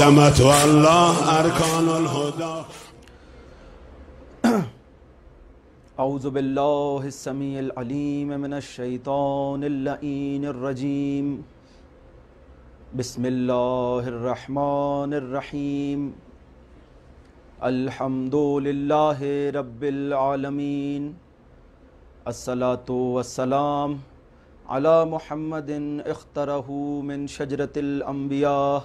قدمت والله أركان الهدى أعوذ بالله السميع العليم من الشيطان اللئين الرجيم بسم الله الرحمن الرحيم الحمد لله رب العالمين الصلاة والسلام على محمد اختره من شجرة الأنبياء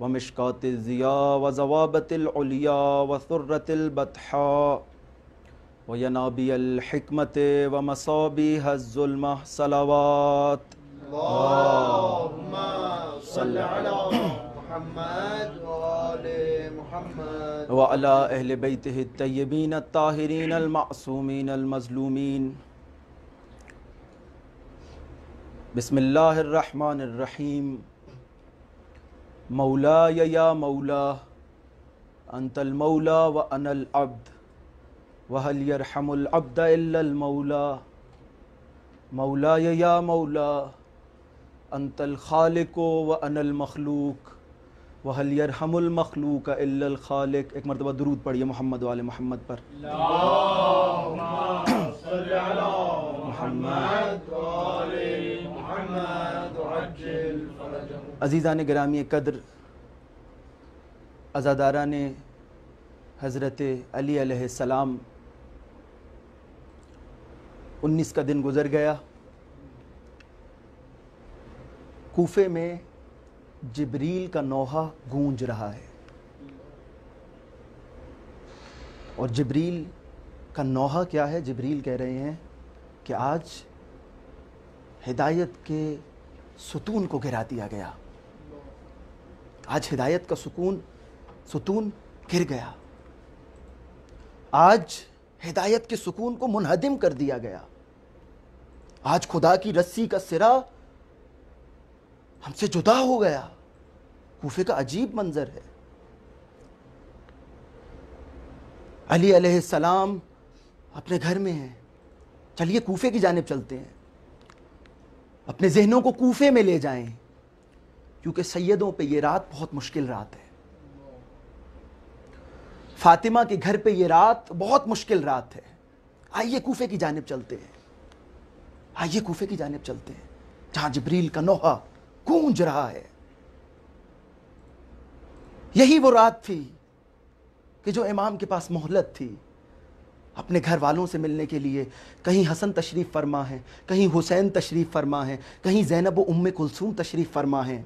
वमिशकातिया व जवाबतिया वसुरतिलबतहा व यनाबी अलहमत व मसाबी हज़ुल्म सलावात वाला अहल बैत तयबीन ताहरीन अलमासूमिन अलमजलूमिन बसमीम मौला या मौला अंतल मौला व अनल अब्द वहल यरहमुल अब्द अल मौला मौला या मौला अंतल खालिको व अनल मखलूक वहल यरहमुल मखलूक अल खालिक एक मरतबा दरूद पढ़िए मोहम्मद वाले मोहम्मद पर मोहम्मद अजीज़ा ने ग्रामी कदर अज़ादारा ने हज़रत अली सलाम उन्नीस का दिन गुज़र गया कोफे में जबरील का नोहा गूंज रहा है और जबरील का नोहा क्या है जबरील कह रहे हैं कि आज हिदायत के सुतून को गिरा दिया गया आज हिदायत का सुकून सुतून गिर गया आज हिदायत के सुकून को मुनहदिम कर दिया गया आज खुदा की रस्सी का सिरा हमसे जुदा हो गया कूफे का अजीब मंजर है अली सलाम अपने घर में है चलिए कूफे की जानब चलते हैं अपने जहनों को कूफे में ले जाएं क्योंकि सैयदों पे ये रात बहुत मुश्किल रात है फातिमा के घर पे ये रात बहुत मुश्किल रात है आइए कूफे की जानब चलते हैं आइए कूफे की जानब चलते हैं जहां जबरील का नोहा गूंज रहा है यही वो रात थी कि जो इमाम के पास मोहलत थी अपने घर वालों से मिलने के लिए कहीं हसन तशरीफ़ फरमा है कहीं हुसैन तशरीफ़ फरमा है कहीं ज़ैनब उम्म कुलसूम तशरीफ़ फरमा है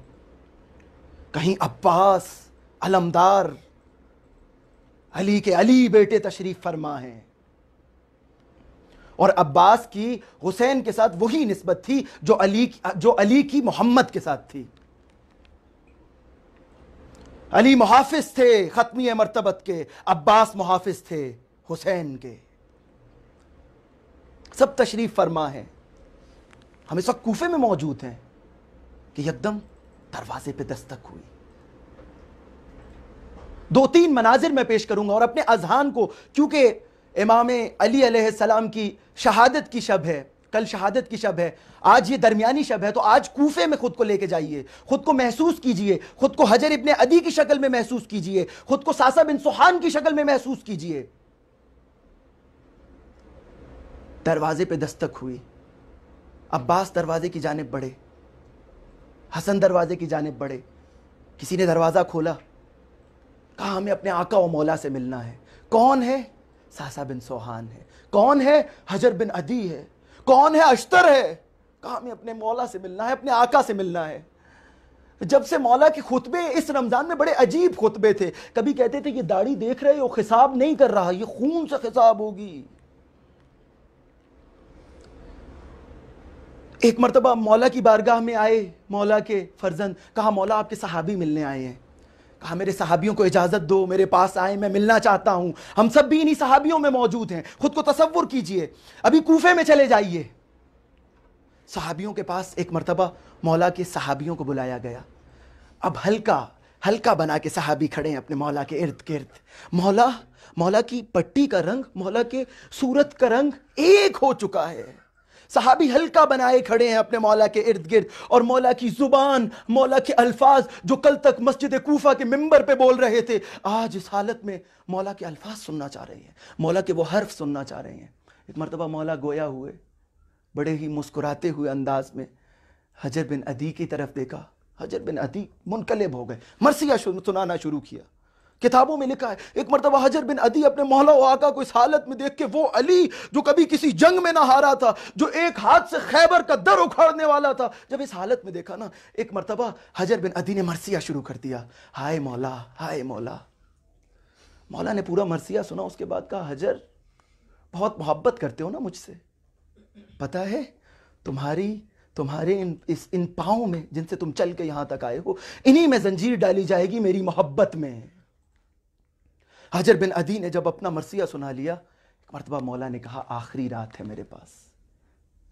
कहीं अब्बास अलमदार अली के अली बेटे तशरीफ़ फरमा हैं और अब्बास की हुसैन के साथ वही नस्बत थी जो अली जो अली की मोहम्मद के साथ थी अली मुहाफिज थे ख़त्मी मरतबत के अब्बास मुहाफिज थे हुसैन के सब तशरीफ फरमा है हम इस वक्त कूफे में मौजूद हैं कि यकदम दरवाजे पे दस्तक हुई दो तीन मनाजिर मैं पेश करूंगा और अपने अजहान को क्योंकि इमाम अली सलाम की शहादत की शब है कल शहादत की शब है आज ये दरमियानी शब है तो आज कूफे में खुद को लेके जाइए खुद को महसूस कीजिए खुद को हजर इबन अदी की शक्ल में महसूस कीजिए खुद को सासा बिन सुहान की शक्ल में महसूस कीजिए दरवाजे पे दस्तक हुई अब्बास दरवाजे की जानब बढ़े हसन दरवाजे की जानब बढ़े किसी ने दरवाज़ा खोला कहा हमें अपने आका व मौला से मिलना है कौन है सासा बिन सोहान है कौन है हजर बिन अदी है कौन है अश्तर है कहा हमें अपने मौला से मिलना है अपने आका से मिलना है जब से मौला के खुतबे इस रमज़ान में बड़े अजीब खुतबे थे कभी कहते थे ये दाढ़ी देख रहे हो खिसाब नहीं कर रहा ये खून से खिसाब होगी एक मरतबा मौला की बारगाह में आए मौला के फर्जंद कहा मौला आपके सहाबी मिलने आए हैं कहा मेरे सहाबियों को इजाज़त दो मेरे पास आए मैं मिलना चाहता हूँ हम सब भी इन्हीं सहाबियों में मौजूद हैं खुद को तस्वुर कीजिए अभी कोफे में चले जाइए सहाबियों के पास एक मरतबा मौला के सहाबियों को बुलाया गया अब हल्का हल्का बना के सहाबी खड़े हैं अपने मौला के इर्द गिर्द मौला मौला की पट्टी का रंग मौला के सूरत का रंग एक हो चुका है सहाबी हल्का बनाए खड़े हैं अपने मौला के इर्द गिर्द और मौला की ज़ुबान मौला के अल्फाज जो कल तक मस्जिद कोफा के मंबर पर बोल रहे थे आज इस हालत में मौला के अल्फाज सुनना चाह रहे हैं मौला के वो हर्फ सुनना चाह रहे हैं एक मरतबा मौला गोया हुए बड़े ही मुस्कुराते हुए अंदाज में हजर बिन अदी की तरफ देखा हजर बिन अदी मुनकलब हो गए मरसिया सुनाना शुरू किया किताबों में लिखा है एक मरतबा हजर बिन अदी अपने मोहला आका को इस हालत में देख के वो अली जो कभी किसी जंग में ना हारा था जो एक हाथ से खैबर का दर उखाड़ने वाला था जब इस हालत में देखा ना एक मरतबा हजर बिन अदी ने मरसिया शुरू कर दिया हाय मौला हाय मौला मौला ने पूरा मरसिया सुना उसके बाद कहा हजर बहुत मोहब्बत करते हो ना मुझसे पता है तुम्हारी तुम्हारे इन इस इन पाँव में जिनसे तुम चल के यहाँ तक आए हो इन्हीं में जंजीर डाली जाएगी मेरी मोहब्बत में हजर बिन अदी ने जब अपना मरसिया सुना लिया एक मरतबा मौला ने कहा आखिरी रात है मेरे पास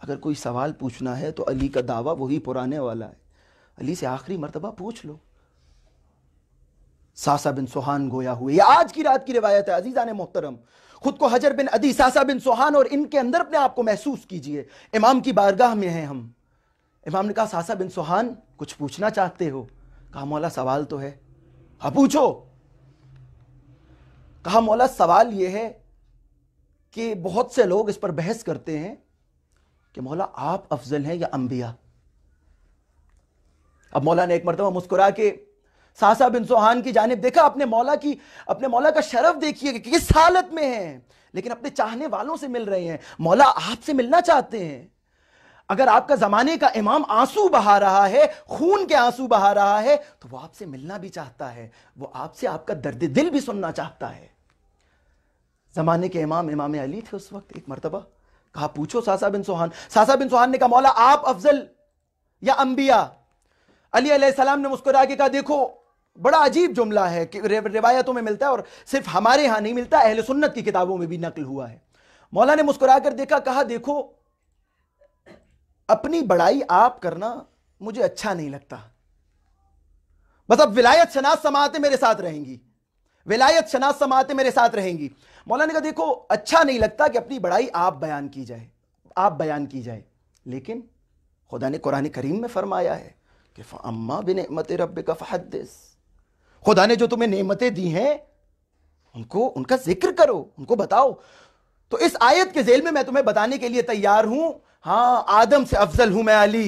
अगर कोई सवाल पूछना है तो अली का दावा वही पुराने वाला है अली से आखिरी मरतबा पूछ लो सासा बिन सुहान गोया हुए आज की रात की रिवायत है अजीज़ा ने मोहतरम खुद को हजर बिन अदी सासा बिन सुहान और इनके अंदर अपने आप को महसूस कीजिए इमाम की बारगाह में हैं हम इमाम ने कहा सासा बिन सुहान कुछ पूछना चाहते हो कहा मौला सवाल तो है हाँ पूछो कहा मौला सवाल यह है कि बहुत से लोग इस पर बहस करते हैं कि मौला आप अफजल हैं या अंबिया अब मौला ने एक मरतबा मुस्कुरा के सासा बिन सोहान की जानब देखा अपने मौला की अपने मौला का शरफ देखिए कि किस हालत में है लेकिन अपने चाहने वालों से मिल रहे हैं मौला आपसे मिलना चाहते हैं अगर आपका जमाने का इमाम आंसू बहा रहा है खून के आंसू बहा रहा है तो वो आपसे मिलना भी चाहता है वो आपसे आपका दर्द दिल भी सुनना चाहता है जमाने के इमाम इमाम अली थे उस वक्त एक मरतबा कहा पूछो सासा बिन सोहान सासा बिन सोहान ने कहा मौला आप अफजल या अंबिया अली सलाम ने मुस्कुरा के कहा देखो बड़ा अजीब जुमला है कि रिवायतों में मिलता है और सिर्फ हमारे यहां नहीं मिलता अहल सुन्नत की किताबों में भी नकल हुआ है मौला ने मुस्कुरा कर देखा कहा देखो अपनी बड़ाई आप करना मुझे अच्छा नहीं लगता बस अब विलायत शनाज समाते मेरे साथ रहेंगी विलायत शनाज समाते मेरे साथ रहेंगी मौलाना का देखो अच्छा नहीं लगता कि अपनी बड़ाई आप बयान की जाए आप बयान की जाए लेकिन खुदा ने कुरान करीम में फरमाया है कि अम्मा बिन नमत रब का फ़हदस खुदा ने जो तुम्हें नेमतें दी हैं उनको उनका जिक्र करो उनको बताओ तो इस आयत के जेल में मैं तुम्हें बताने के लिए तैयार हूं हाँ आदम से अफजल हूं मैं अली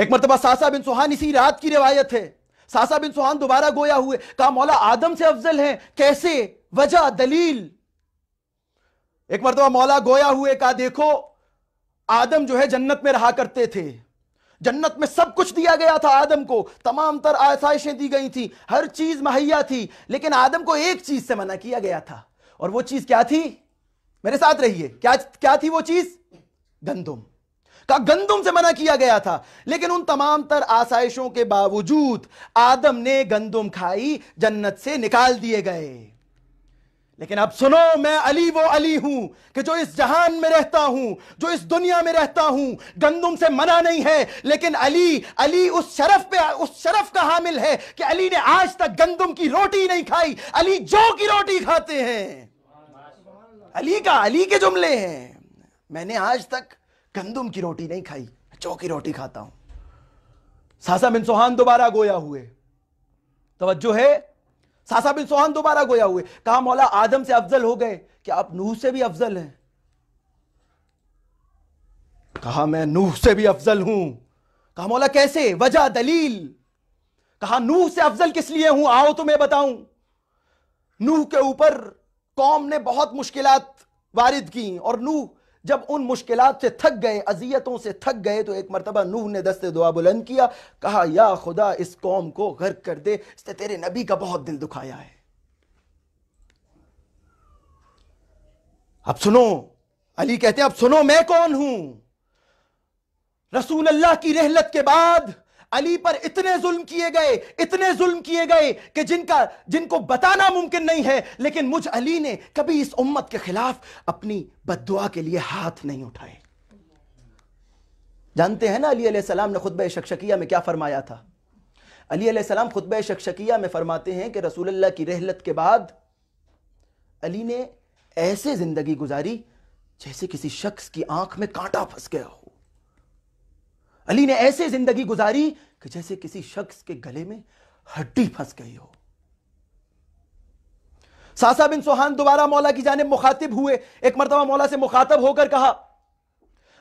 एक मरतबा सासा बिन सुहान इसी रात की रिवायत है सासा बिन सुहान दोबारा गोया हुए कहा मौला आदम से अफजल है कैसे वजह दलील एक मरतबा मौला गोया हुए कहा देखो आदम जो है जन्नत में रहा करते थे जन्नत में सब कुछ दिया गया था आदम को तमाम तर आसाइशें दी गई थी हर चीज मुहैया थी लेकिन आदम को एक चीज से मना किया गया था और वो चीज क्या थी मेरे साथ रहिए क्या क्या थी वो चीज गंदुम का गंदुम से मना किया गया था लेकिन उन तमाम तर आसाइशों के बावजूद आदम ने गंदुम खाई जन्नत से निकाल दिए गए लेकिन अब सुनो मैं अली वो अली हूं कि जो इस जहान में रहता हूं जो इस दुनिया में रहता हूं गंदुम से मना नहीं है लेकिन अली अली उस शरफ पे उस शरफ का हामिल है कि अली ने आज तक गंदुम की रोटी नहीं खाई अली जो की रोटी खाते हैं अली का अली के जुमले हैं मैंने आज तक गंदुम की रोटी नहीं खाई चौ की रोटी खाता हूं सासा बिन सोहान दोबारा गोया हुए तवज्जो है सासा बिन सोहान दोबारा गोया हुए कहा मौला आदम से अफजल हो गए क्या आप नूह से भी अफजल हैं कहा मैं नूह से भी अफजल हूं कहा मौला कैसे वजह दलील कहा नूह से अफजल किस लिए हूं आओ तो मैं बताऊं नूह के ऊपर कौम ने बहुत मुश्किल वारिद की और नूह जब उन मुश्किल से थक गए अजियतों से थक गए तो एक मरतबा नूह ने दस्ते दुआ बुलंद किया कहा या खुदा इस कौम को गर्क कर दे इसने तेरे नबी का बहुत दिल दुखाया है अब सुनो अली कहते हैं अब सुनो मैं कौन हूं रसूल अल्लाह की रहलत के बाद अली पर इतने जुल्म किए गए इतने जुल्म किए गए कि जिनका जिनको बताना मुमकिन नहीं है लेकिन मुझ अली ने कभी इस उम्मत के खिलाफ अपनी बदुआ के लिए हाथ नहीं उठाए जानते हैं ना अली सलाम ने खुतब शक्शकिया में क्या फरमाया था अली सलाम खुतब शक्शकिया में फरमाते हैं कि रसूलुल्लाह की रहलत के बाद अली ने ऐसे ज़िंदगी गुजारी जैसे किसी शख्स की आंख में कांटा फंस गया हो अली ने ऐसे जिंदगी गुजारी कि जैसे किसी शख्स के गले में हड्डी फंस गई हो सासा बिन सोहान दोबारा मौला की जानब मुखातिब हुए एक मरतबा मौला से मुखातब होकर कहा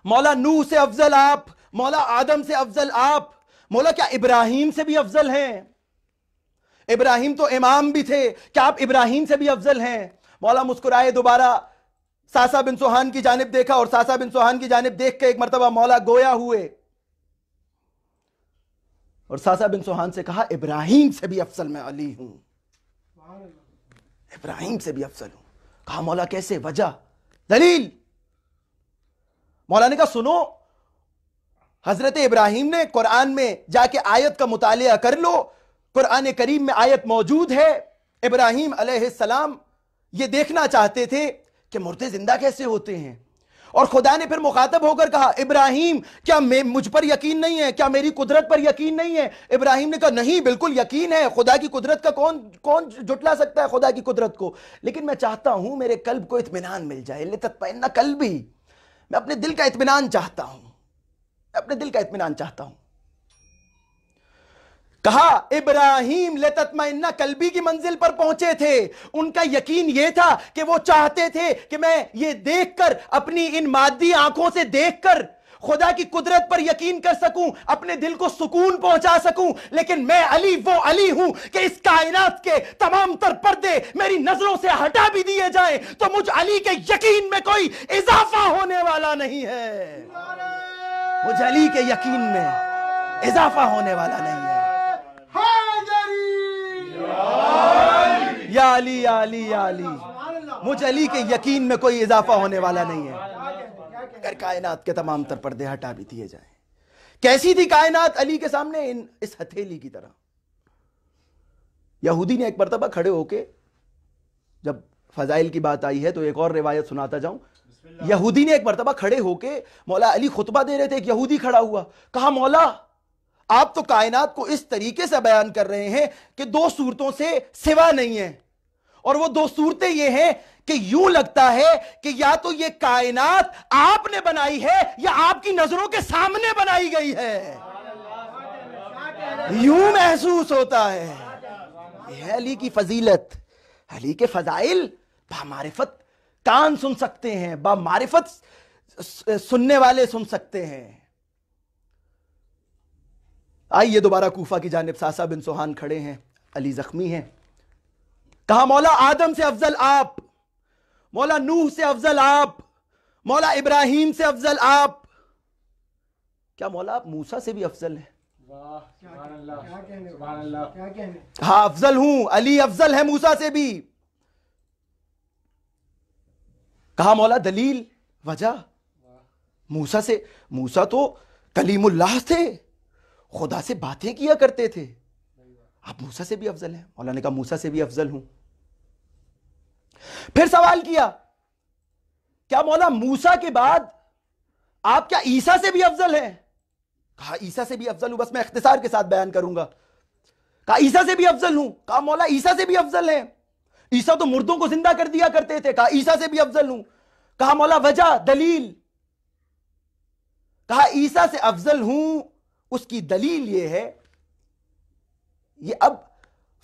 मौला नू से अफजल आप मौला आदम से अफजल आप मौला क्या इब्राहिम से भी अफजल हैं इब्राहिम तो इमाम भी थे क्या आप इब्राहिम से भी अफजल हैं मौला मुस्कुराए दोबारा सासा बिन सुहान की जानब देखा और सासा बिन सोहान की जानब देख के एक मरतबा मौला गोया हुए और सासा बिन सोहान से कहा इब्राहिम से भी अफसल मैं अली हूँ इब्राहिम से भी अफसल हूँ कहा मौला कैसे वजह दलील मौला ने कहा सुनो हजरत इब्राहिम ने कुरान में जाके आयत का मुताल कर लो कुरान करीम में आयत मौजूद है इब्राहिम अलैहिस्सलाम ये देखना चाहते थे कि मुर्दे जिंदा कैसे होते हैं और खुदा ने फिर मुखातब होकर कहा इब्राहिम क्या मैं मुझ पर यकीन नहीं है क्या मेरी कुदरत पर यकीन नहीं है इब्राहिम ने कहा नहीं बिल्कुल यकीन है खुदा की कुदरत का कौन कौन जुटला सकता है खुदा की कुदरत को लेकिन मैं चाहता हूं मेरे कल्ब को इतमान मिल जाए लतपन्ना कल भी मैं अपने दिल का इतमान चाहता हूं अपने दिल का इतमान चाहता हूं कहा इब्राहिम लतमन्ना कलबी की मंजिल पर पहुंचे थे उनका यकीन यह था कि वो चाहते थे कि मैं ये देखकर अपनी इन मादी आंखों से देखकर खुदा की कुदरत पर यकीन कर सकूं अपने दिल को सुकून पहुंचा सकूं लेकिन मैं अली वो अली हूं कि इस कायनात के तमाम तर पर्दे मेरी नजरों से हटा भी दिए जाएं तो मुझ अली के यकीन में कोई इजाफा होने वाला नहीं है मुझ अली के यकीन में इजाफा होने वाला नहीं है याली याली याली मुझे अली मुझ अली के यकीन में कोई इजाफा होने वाला नहीं है अगर कायनात के तमाम तर पर्दे हटा भी दिए जाए कैसी थी कायनात अली के सामने इन इस हथेली की तरह यहूदी ने एक मरतबा खड़े होके जब फजाइल की बात आई है तो एक और रिवायत सुनाता जाऊं यहूदी ने एक मरतबा खड़े होके मौला अली खुतबा दे रहे थे एक यहूदी खड़ा हुआ कहा मौला आप तो कायनात को इस तरीके से बयान कर रहे हैं कि दो सूरतों से सिवा नहीं है और वो दो सूरतें ये हैं कि यूं लगता है कि या तो ये कायनात आपने बनाई है या आपकी नजरों के सामने बनाई गई है यूं महसूस होता है यह अली की फजीलत अली के फजाइल बामारिफत कान सुन सकते हैं बामारिफत सुनने वाले सुन सकते हैं आइए दोबारा कोफा की जानब सासा बिन सोहान खड़े हैं अली जख्मी हैं कहा मौला आदम से अफजल आप मौला नूह से अफजल आप मौला इब्राहिम से अफजल आप क्या मौला आप मूसा से भी अफजल हैं हाँ अफजल हूं अली अफजल है मूसा से भी कहा मौला दलील वजह मूसा से मूसा तो कलीमुल्लाह थे खुदा से बातें किया करते थे आप मूसा से भी अफजल हैं मौलाना ने कहा मूसा से भी अफजल हूं फिर सवाल किया क्या मौला मूसा के बाद आप क्या ईसा से भी अफजल हैं कहा ईसा से भी अफजल हूं बस मैं इख्तिसार के साथ बयान करूंगा कहा ईसा से भी अफजल हूं कहा मौला ईसा से भी अफजल हैं ईसा तो मुर्दों को जिंदा कर दिया करते थे कहा ईसा से भी अफजल हूं कहा मौला वजह दलील कहा ईसा से अफजल हूं उसकी दलील ये है ये अब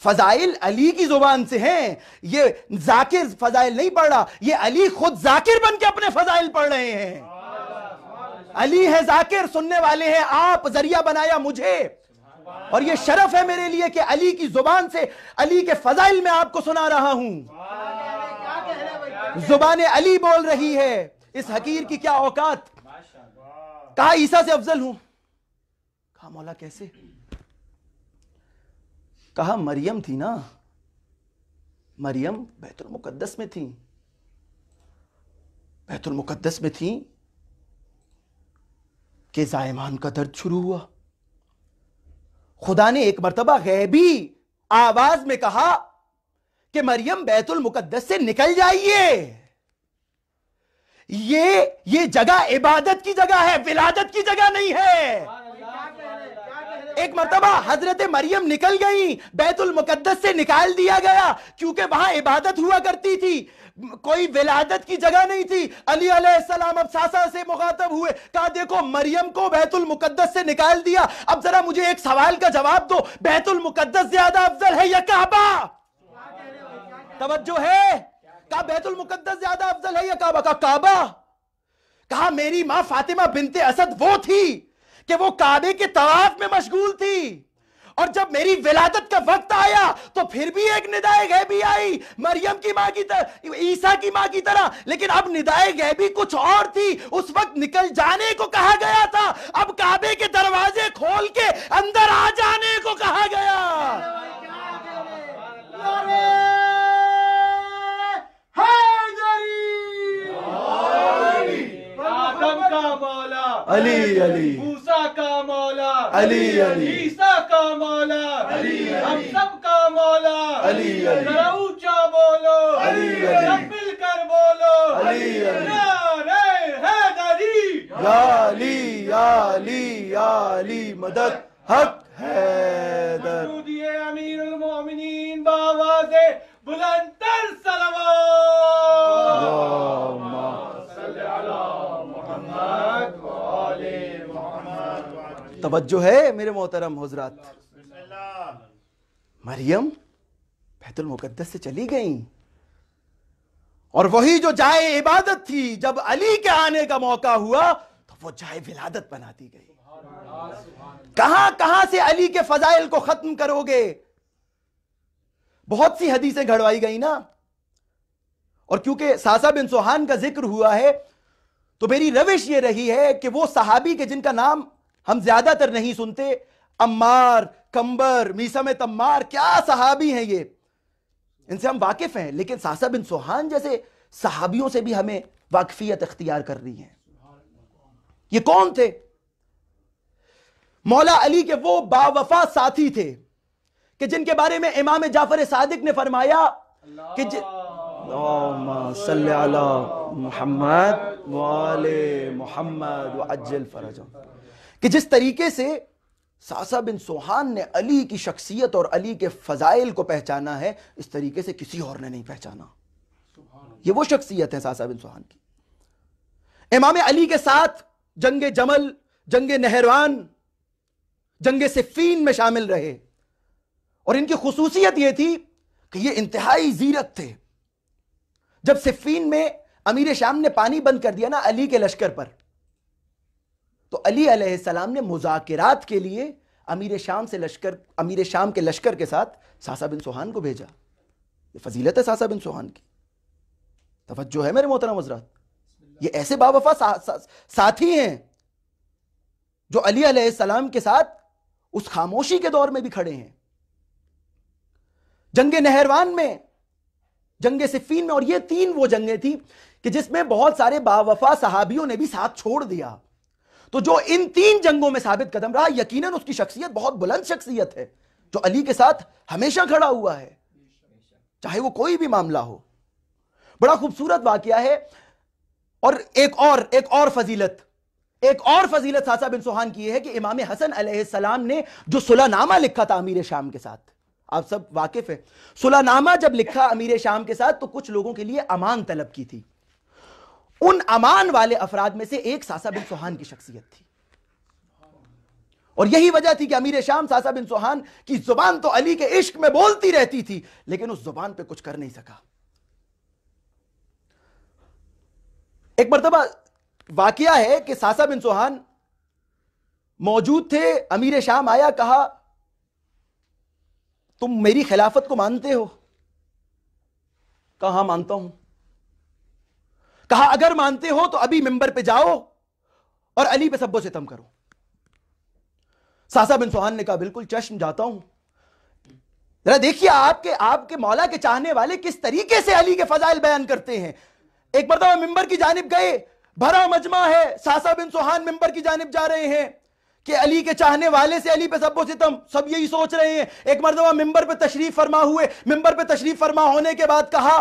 फजाइल अली की जुबान से हैं ये जाकिर फजाइल नहीं पढ़ रहा ये अली खुद जाकिर बन के अपने फजाइल पढ़ रहे हैं अली है जाकिर सुनने वाले हैं आप जरिया बनाया मुझे और ये शरफ है मेरे लिए कि अली की जुबान से अली के फजाइल में आपको सुना रहा हूं जुबान अली बोल रही है इस हकीर की क्या औकात कहा ईसा से अफजल हूं कहा मौला कैसे कहा मरियम थी ना मरियम बैतुल मुकद्दस में थी बैतुल मुकद्दस में थी कि जायमान का दर्द शुरू हुआ खुदा ने एक मरतबा गैबी आवाज में कहा कि मरियम बैतुल मुकद्दस से निकल जाइए ये ये जगह इबादत की जगह है विलादत की जगह नहीं है एक मरतबा हजरत मरियम निकल गई बैतुल मुकद्दस से निकाल दिया गया क्योंकि वहां इबादत हुआ करती थी कोई विलादत की जगह नहीं थी अली सलाम अब सासा से मुखातब हुए कहा देखो मरियम को बैतुल मुकद्दस से निकाल दिया अब जरा मुझे एक सवाल का जवाब दो बैतुल मुकद्दस ज्यादा अफजल है या काबा तवज्जो है कहा बैतुल मुकद्दस ज्यादा अफजल है या काबा का काबा कहा मेरी मां फातिमा बिनते असद वो थी कि वो काबे के तवाफ में मशगूल थी और जब मेरी विलादत का वक्त आया तो फिर भी एक निदाय गैबी आई मरियम की माँ की तरह ईसा की माँ की तरह लेकिन अब निदाय गैबी कुछ और थी उस वक्त निकल जाने को कहा गया था अब काबे के दरवाजे खोल के अंदर आ जाने को कहा गया अली अली मूसा का मौला अली अली ईसा का मौला अली हम सब का मौला अली अली ऊंचा बोलो अली अली कर बोलो अली अली है दादी अली अली अली मदद हक है हैदर अमीरुल मोमिनीन बाबा बावाज़े बुलंदर सलवा तवज्जो है मेरे मोहतरम हजरात मरियम बैतुल मुकद्दस से चली गई और वही जो जाए इबादत थी जब अली के आने का मौका हुआ तो वो जाए विलादत बना दी गई कहां कहां से अली के फजाइल को खत्म करोगे बहुत सी हदीसें घड़वाई गई ना और क्योंकि सासा बिन सुहान का जिक्र हुआ है तो मेरी रविश यह रही है कि वो सहाबी के जिनका नाम हम ज्यादातर नहीं सुनते अम्मार कंबर मीसम तम्मार क्या सहाबी हैं ये इनसे हम वाकिफ हैं लेकिन सासा बिन सोहान जैसे सहाबियों से भी हमें वाकफियत अख्तियार कर रही है ये कौन थे मौला अली के वो बावफा साथी थे कि जिनके बारे में इमाम जाफर सादिक ने फरमाया कि मोहम्मद मोहम्मद कि जिस तरीके से सासा बिन सोहान ने अली की शख्सियत और अली के फ़ज़ाइल को पहचाना है इस तरीके से किसी और ने नहीं पहचाना ये वो शख्सियत है सासा बिन सोहान की इमाम अली के साथ जंग जमल जंग नहरवान जंग सिफीन में शामिल रहे और इनकी खसूसियत यह थी कि ये इंतहाई जीरत थे जब सिफीन में अमीर शाम ने पानी बंद कर दिया ना अली के लश्कर पर तो अली सलाम ने मुजाकिरात के लिए अमीर शाम से लश्कर अमीर शाम के लश्कर के साथ सासा बिन सोहान को भेजा ये फजीलत है सासा बिन सोहान की तवज्जो है मेरे मोहतरम हजरात ये ऐसे बावफा सा, सा, साथी हैं जो अली सलाम के साथ उस खामोशी के दौर में भी खड़े हैं जंग नहरवान में जंगे सिफीन में और ये तीन वो जंगे थी कि जिसमें बहुत सारे बावफा सहाबियों ने भी साथ छोड़ दिया तो जो इन तीन जंगों में साबित कदम रहा यकीनन उसकी शख्सियत बहुत बुलंद शख्सियत है जो अली के साथ हमेशा खड़ा हुआ है चाहे वो कोई भी मामला हो बड़ा खूबसूरत वाक्य है और एक और एक और फजीलत एक और फजीलत सासा बिन सुहान की है कि इमाम हसन सलाम ने जो सुलहनामा लिखा था अमीर शाम के साथ आप सब वाकिफ है सुलानामा जब लिखा अमीर शाम के साथ तो कुछ लोगों के लिए अमान तलब की थी उन अमान वाले अफराद में से एक सासा बिन सुहान की शख्सियत थी और यही वजह थी कि अमीर शाम सासा बिन सुहान की जुबान तो अली के इश्क में बोलती रहती थी लेकिन उस जुबान पे कुछ कर नहीं सका एक मरतबा वाकया है कि सासा बिन सुहान मौजूद थे अमीर शाम आया कहा तुम मेरी खिलाफत को मानते हो कहा मानता हूं कहा अगर मानते हो तो अभी मेंबर पे जाओ और अली पे से तम करो सासा बिन सुहान ने कहा बिल्कुल चश्म जाता हूं जरा देखिए आपके आपके मौला के चाहने वाले किस तरीके से अली के फजाइल बयान करते हैं एक मरतबा मेंबर की जानब गए भरा मजमा है सासा बिन सुहान मेंबर की जानब जा रहे हैं कि अली के चाहने वाले से अली पे सबो सितम सब यही सोच रहे हैं एक मरतबा मिंबर पे तशरीफ फरमा हुए मिंबर पे तशरीफ फरमा होने के बाद कहा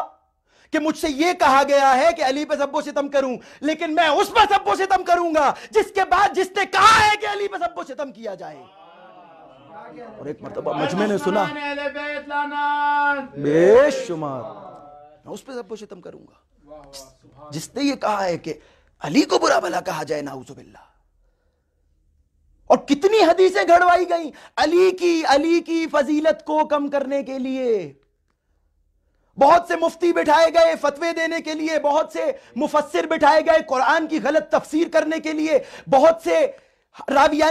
कि मुझसे यह कहा गया है कि अली पे सब सितम करूं लेकिन मैं उस पर सब सितम करूंगा जिसके बाद जिसने कहा है कि अली पे सब सितम किया जाए और एक मरतबा मजमे ने सुना बेशुमार मैं उस पर सब सितम करूंगा जिसने ये कहा है कि अली को बुरा भला कहा जाए नाउजिल्ला और कितनी हदीसें घड़वाई गई अली की अली की फजीलत को कम करने के लिए बहुत से मुफ्ती बिठाए गए फतवे देने के लिए बहुत से मुफसर बिठाए गए कुरान की गलत तफसीर करने के लिए बहुत से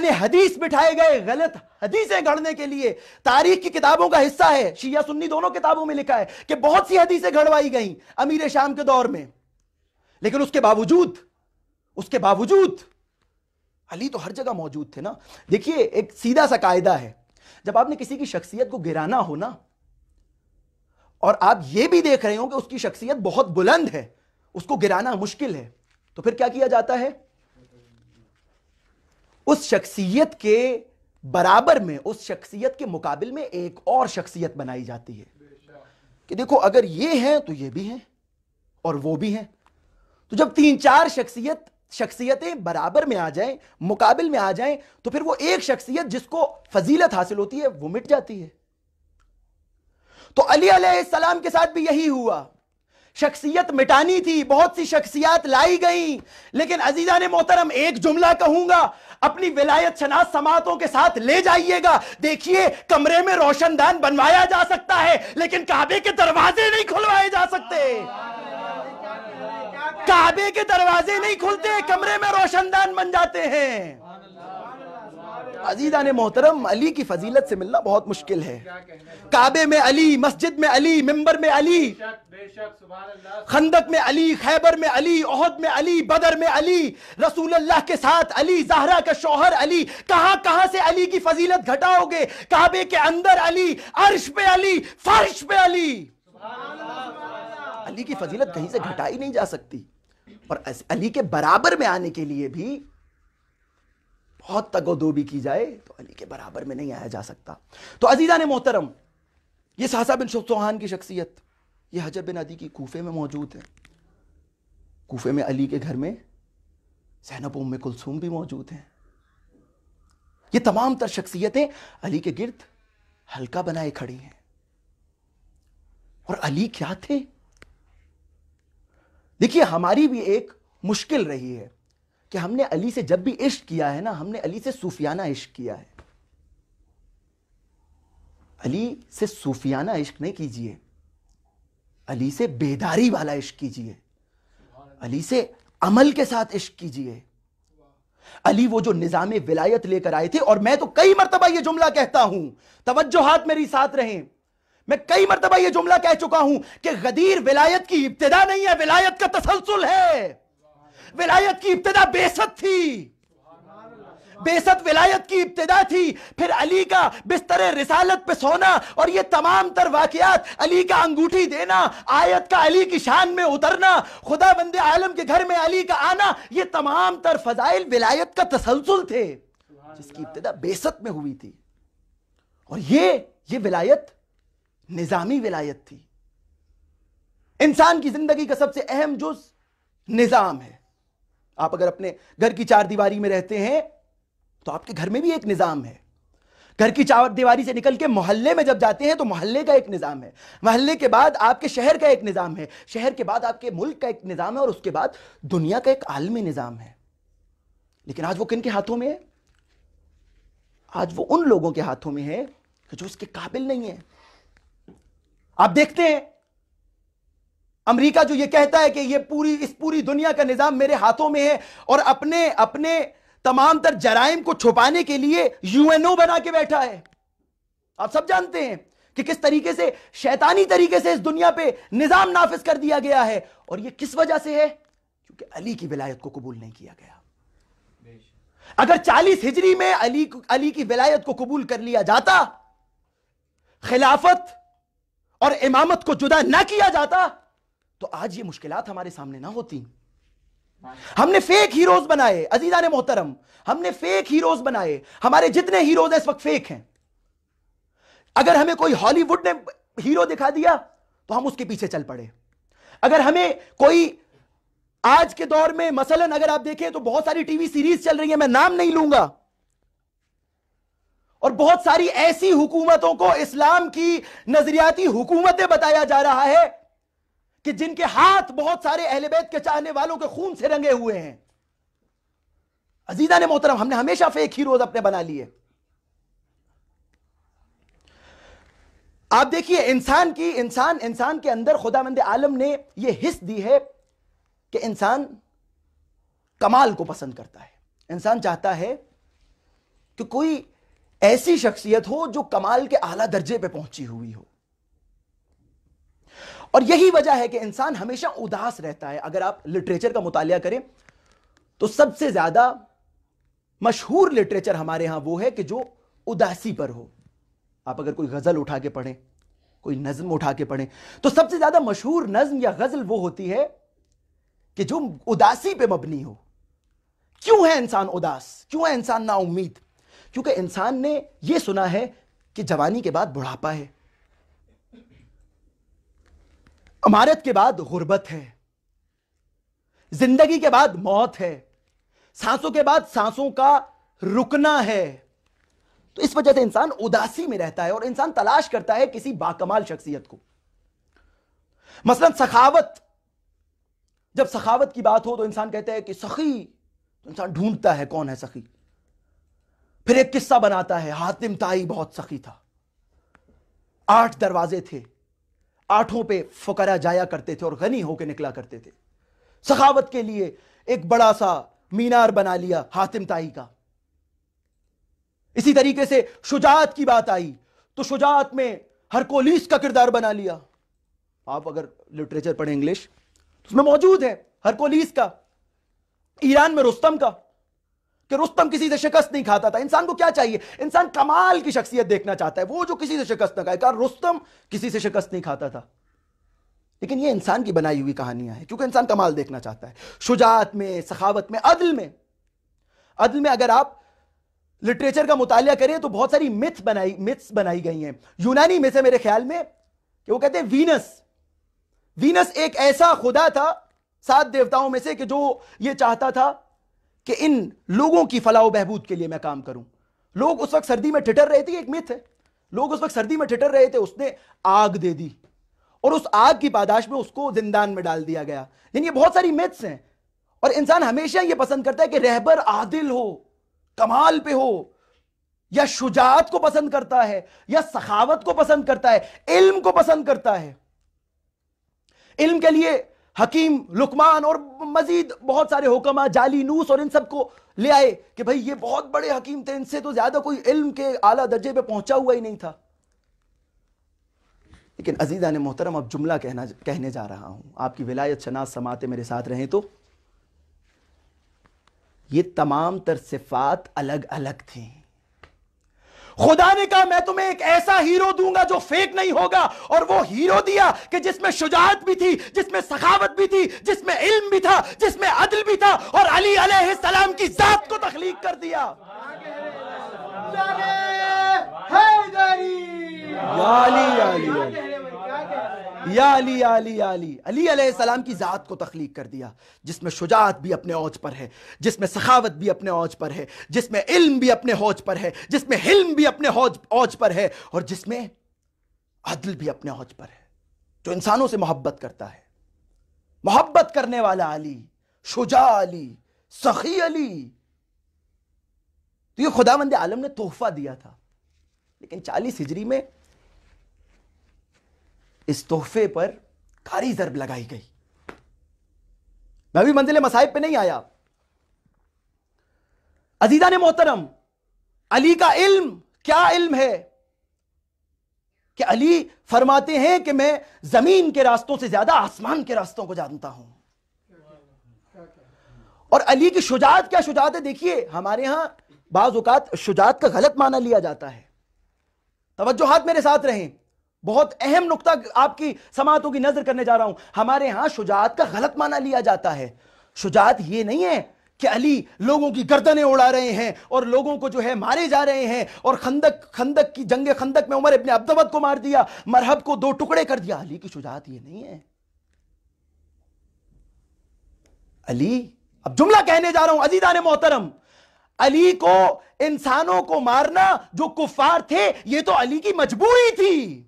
ने हदीस बिठाए गए गलत हदीसें घड़ने के लिए तारीख की किताबों का हिस्सा है शिया सुन्नी दोनों किताबों में लिखा है कि बहुत सी हदीसें घड़वाई गई अमीर शाम के दौर में लेकिन उसके बावजूद उसके बावजूद अली तो हर जगह मौजूद थे ना देखिए एक सीधा सा कायदा है जब आपने किसी की शख्सियत को गिराना हो ना और आप यह भी देख रहे हो कि उसकी शख्सियत बहुत बुलंद है उसको गिराना मुश्किल है तो फिर क्या किया जाता है उस शख्सियत के बराबर में उस शख्सियत के मुकाबले में एक और शख्सियत बनाई जाती है कि देखो अगर ये है तो ये भी है और वो भी है तो जब तीन चार शख्सियत शख्सियतें बराबर में आ जाएं मुकाबल में आ जाएं तो फिर वो एक शख्सियत जिसको फजीलत हासिल होती है वो मिट जाती है तो अली सलाम के साथ भी यही हुआ शख्सियत मिटानी थी बहुत सी शख्सियात लाई गई लेकिन अजीजा ने मोहतरम एक जुमला कहूंगा अपनी विलायत शनात समातों के साथ ले जाइएगा देखिए कमरे में रोशनदान बनवाया जा सकता है लेकिन काबे के दरवाजे नहीं खुलवाए जा सकते काबे के दरवाजे नहीं खुलते कमरे में रोशनदान बन जाते हैं अजीजा ने मोहतरम अली की फजीलत से मिलना बहुत मुश्किल है काबे में अली मस्जिद में अली मिंबर में अली खंदक में अली खैबर में अली ओहद में अली बदर में अली रसूल अल्लाह के साथ अली जहरा का शोहर अली कहाँ कहाँ से अली की फजीलत घटाओगे काबे के अंदर अली अर्श पे अली फर्श पे अली अली की फजीलत कहीं से घटाई नहीं जा सकती और अली के बराबर में आने के लिए भी बहुत तगोदोबी की जाए तो अली के बराबर में नहीं आया जा सकता तो अजीज़ा ने मोहतरम ये सासा बिन चौहान की शख्सियत ये हजर बिन अदी की कोफे में मौजूद है कोफे में अली के घर में जैनब उम कुलसूम भी मौजूद हैं ये तमाम तर शख्सियतें अली के गिर्द हल्का बनाए खड़ी हैं और अली क्या थे देखिए हमारी भी एक मुश्किल रही है कि हमने अली से जब भी इश्क किया है ना हमने अली से सूफियाना इश्क किया है अली से सूफियाना इश्क नहीं कीजिए अली से बेदारी वाला इश्क कीजिए अली से अमल के साथ इश्क कीजिए अली वो जो निज़ाम विलायत लेकर आए थे और मैं तो कई मरतबा ये जुमला कहता हूं तवज्जो हाथ मेरी साथ रहें मैं कई मरतबा यह जुमला कह चुका हूं कि गदीर विलायत की इब्तदा नहीं है विलायत का तसलसल है विलायत की इब्तदा बेसत थी बेसत विलायत की इब्तदा थी फिर अली का बिस्तर रिसालत पे सोना और ये तमाम तर वाकियात अली का अंगूठी देना आयत का अली की शान में उतरना खुदा बंदे आलम के घर में अली का आना ये तमाम तर फजाइल विलायत का तसलसल थे जिसकी इब्तदा बेसत में हुई थी और ये ये विलायत निज़ामी विलायत थी इंसान की जिंदगी का सबसे अहम जुज निज़ाम है आप अगर अपने घर की चार दीवारी में रहते हैं तो आपके घर में भी एक निज़ाम है घर की चार दीवारी से निकल के मोहल्ले में जब जाते हैं तो मोहल्ले का एक निज़ाम है मोहल्ले के बाद आपके शहर का एक निज़ाम है शहर के बाद आपके मुल्क का एक निज़ाम है और उसके बाद दुनिया का एक आलमी निज़ाम है लेकिन आज वो किन के हाथों में है आज वो उन लोगों के हाथों में है जो उसके काबिल नहीं है आप देखते हैं अमेरिका जो ये कहता है कि ये पूरी इस पूरी दुनिया का निज़ाम मेरे हाथों में है और अपने अपने तमाम तर जराइम को छुपाने के लिए यूएनओ बना के बैठा है आप सब जानते हैं कि किस तरीके से शैतानी तरीके से इस दुनिया पे निज़ाम नाफिज कर दिया गया है और ये किस वजह से है क्योंकि अली की विलायत को कबूल नहीं किया गया अगर 40 हिजरी में अली अली की विलायत को कबूल कर लिया जाता खिलाफत और इमामत को जुदा ना किया जाता तो आज ये मुश्किलात हमारे सामने ना होती हमने फेक हीरोज बनाए अजीजा ने मोहतरम हमने फेक हीरोज बनाए हमारे जितने हीरोज इस वक्त फेक हैं अगर हमें कोई हॉलीवुड ने हीरो दिखा दिया तो हम उसके पीछे चल पड़े अगर हमें कोई आज के दौर में मसलन अगर आप देखें तो बहुत सारी टीवी सीरीज चल रही है मैं नाम नहीं लूंगा और बहुत सारी ऐसी हुकूमतों को इस्लाम की नजरियाती हुकूमतें बताया जा रहा है कि जिनके हाथ बहुत सारे अहलबैत के चाहने वालों के खून से रंगे हुए हैं अजीजा ने मोहतरम हमने हमेशा फेक हीरोज अपने बना लिए आप देखिए इंसान की इंसान इंसान के अंदर खुदा मंद आलम ने यह हिस्स दी है कि इंसान कमाल को पसंद करता है इंसान चाहता है कि कोई ऐसी शख्सियत हो जो कमाल के आला दर्जे पे पहुंची हुई हो और यही वजह है कि इंसान हमेशा उदास रहता है अगर आप लिटरेचर का मुताया करें तो सबसे ज्यादा मशहूर लिटरेचर हमारे यहां वो है कि जो उदासी पर हो आप अगर कोई गजल उठा के पढ़ें कोई नज्म उठा के पढ़ें तो सबसे ज्यादा मशहूर नज्म या गजल वो होती है कि जो उदासी पे मबनी हो क्यों है इंसान उदास क्यों है इंसान नाउमीद क्योंकि इंसान ने यह सुना है कि जवानी के बाद बुढ़ापा है अमारत के बाद गुर्बत है जिंदगी के बाद मौत है सांसों के बाद सांसों का रुकना है तो इस वजह से इंसान उदासी में रहता है और इंसान तलाश करता है किसी बाकमाल शख्सियत को मसलन सखावत जब सखावत की बात हो तो इंसान कहता है कि सखी तो इंसान ढूंढता है कौन है सखी फिर एक किस्सा बनाता है हातिम ताई बहुत सखी था आठ दरवाजे थे आठों पे फकरा जाया करते थे और गनी होकर निकला करते थे सखावत के लिए एक बड़ा सा मीनार बना लिया हातिम ताई का इसी तरीके से शुजात की बात आई तो शुजात में हरकोलीस का किरदार बना लिया आप अगर लिटरेचर पढ़े इंग्लिश तो उसमें मौजूद है हरकोलीस का ईरान में रुस्तम का कि रुस्तम किसी से शिकस्त नहीं खाता था इंसान को क्या चाहिए इंसान कमाल की शख्सियत देखना चाहता है वो जो किसी से शिकस्त न खाए रुस्तम किसी से शिकस्त नहीं खाता था लेकिन ये इंसान की बनाई हुई कहानियां हैं क्योंकि इंसान कमाल देखना चाहता है शुजात में सखावत में अदल में अदल में अगर आप लिटरेचर का मुताल करें तो बहुत सारी मिथ बनाई मिथ्स बनाई गई हैं यूनानी मिथ है मेरे ख्याल में कि वो कहते हैं वीनस वीनस एक ऐसा खुदा था सात देवताओं में से कि जो ये चाहता था कि इन लोगों की फलाह बहबूद के लिए मैं काम करूं लोग उस वक्त सर्दी में ठिठर रहे थे एक मिथ है लोग उस वक्त सर्दी में ठिठर रहे थे उसने आग दे दी और उस आग की पादाश में उसको जिंदान में डाल दिया गया यानी ये बहुत सारी मिथ्स हैं और इंसान हमेशा ये पसंद करता है कि रहबर आदिल हो कमाल पे हो या शुजात को पसंद करता है या सखावत को पसंद करता है इल्म को पसंद करता है इल्म के लिए हकीम लुकमान और मजीद बहुत सारे हुक्मा जाली नूस और इन सबको ले आए कि भाई ये बहुत बड़े हकीम थे इनसे तो ज़्यादा कोई इल्म के आला दर्जे पे पहुंचा हुआ ही नहीं था लेकिन अजीज़ा ने मोहतरम अब जुमला कहना कहने जा रहा हूं आपकी विलायत शनाज समाते मेरे साथ रहें तो ये तमाम तर सिफात अलग अलग थी खुदा ने कहा मैं तुम्हें एक ऐसा हीरो दूंगा जो फेक नहीं होगा और वो हीरो दिया कि जिसमें शुजात भी थी जिसमें सखावत भी थी जिसमें इल्म भी था जिसमें अदल भी था और अली सलाम की जात को तखलीक कर दिया या अली अली अली अली सलाम की ज़ात को तख्लीक कर दिया जिसमें शुजात भी अपने औज पर है जिसमें सखावत भी अपने औज पर है जिसमें इल्म भी अपने हौज पर है जिसमें हिल्म भी अपने हौज औज पर है और जिसमें अदल भी अपने हौज पर है जो इंसानों से मोहब्बत करता है मोहब्बत करने वाला अली शुजा अली सखी अली तो ये खुदावंद आलम ने तोहफा दिया था लेकिन चालीस हिजरी में इस तोहफे पर कारी जरब लगाई गई मैं भी मंजिल मसाइब पे नहीं आया अजीजा ने मोहतरम अली का इल्म क्या इल्म है कि अली फरमाते हैं कि मैं जमीन के रास्तों से ज्यादा आसमान के रास्तों को जानता हूं और अली की शुजात क्या शुजात है देखिए हमारे यहां बाजात शुजात का गलत माना लिया जाता है तोज्जो हाथ मेरे साथ रहें बहुत अहम नुकता आपकी समातों की नजर करने जा रहा हूं हमारे यहां शुजात का गलत माना लिया जाता है शुजात ये नहीं है कि अली लोगों की गर्दनें उड़ा रहे हैं और लोगों को जो है मारे जा रहे हैं और खंदक खंदक की जंग खंदक में उमर अपने अब्दवत को मार दिया मरहब को दो टुकड़े कर दिया अली की शुजात ये नहीं है अली अब जुमला कहने जा रहा हूं अजीदा ने मोहतरम अली को इंसानों को मारना जो कुफार थे ये तो अली की मजबूरी थी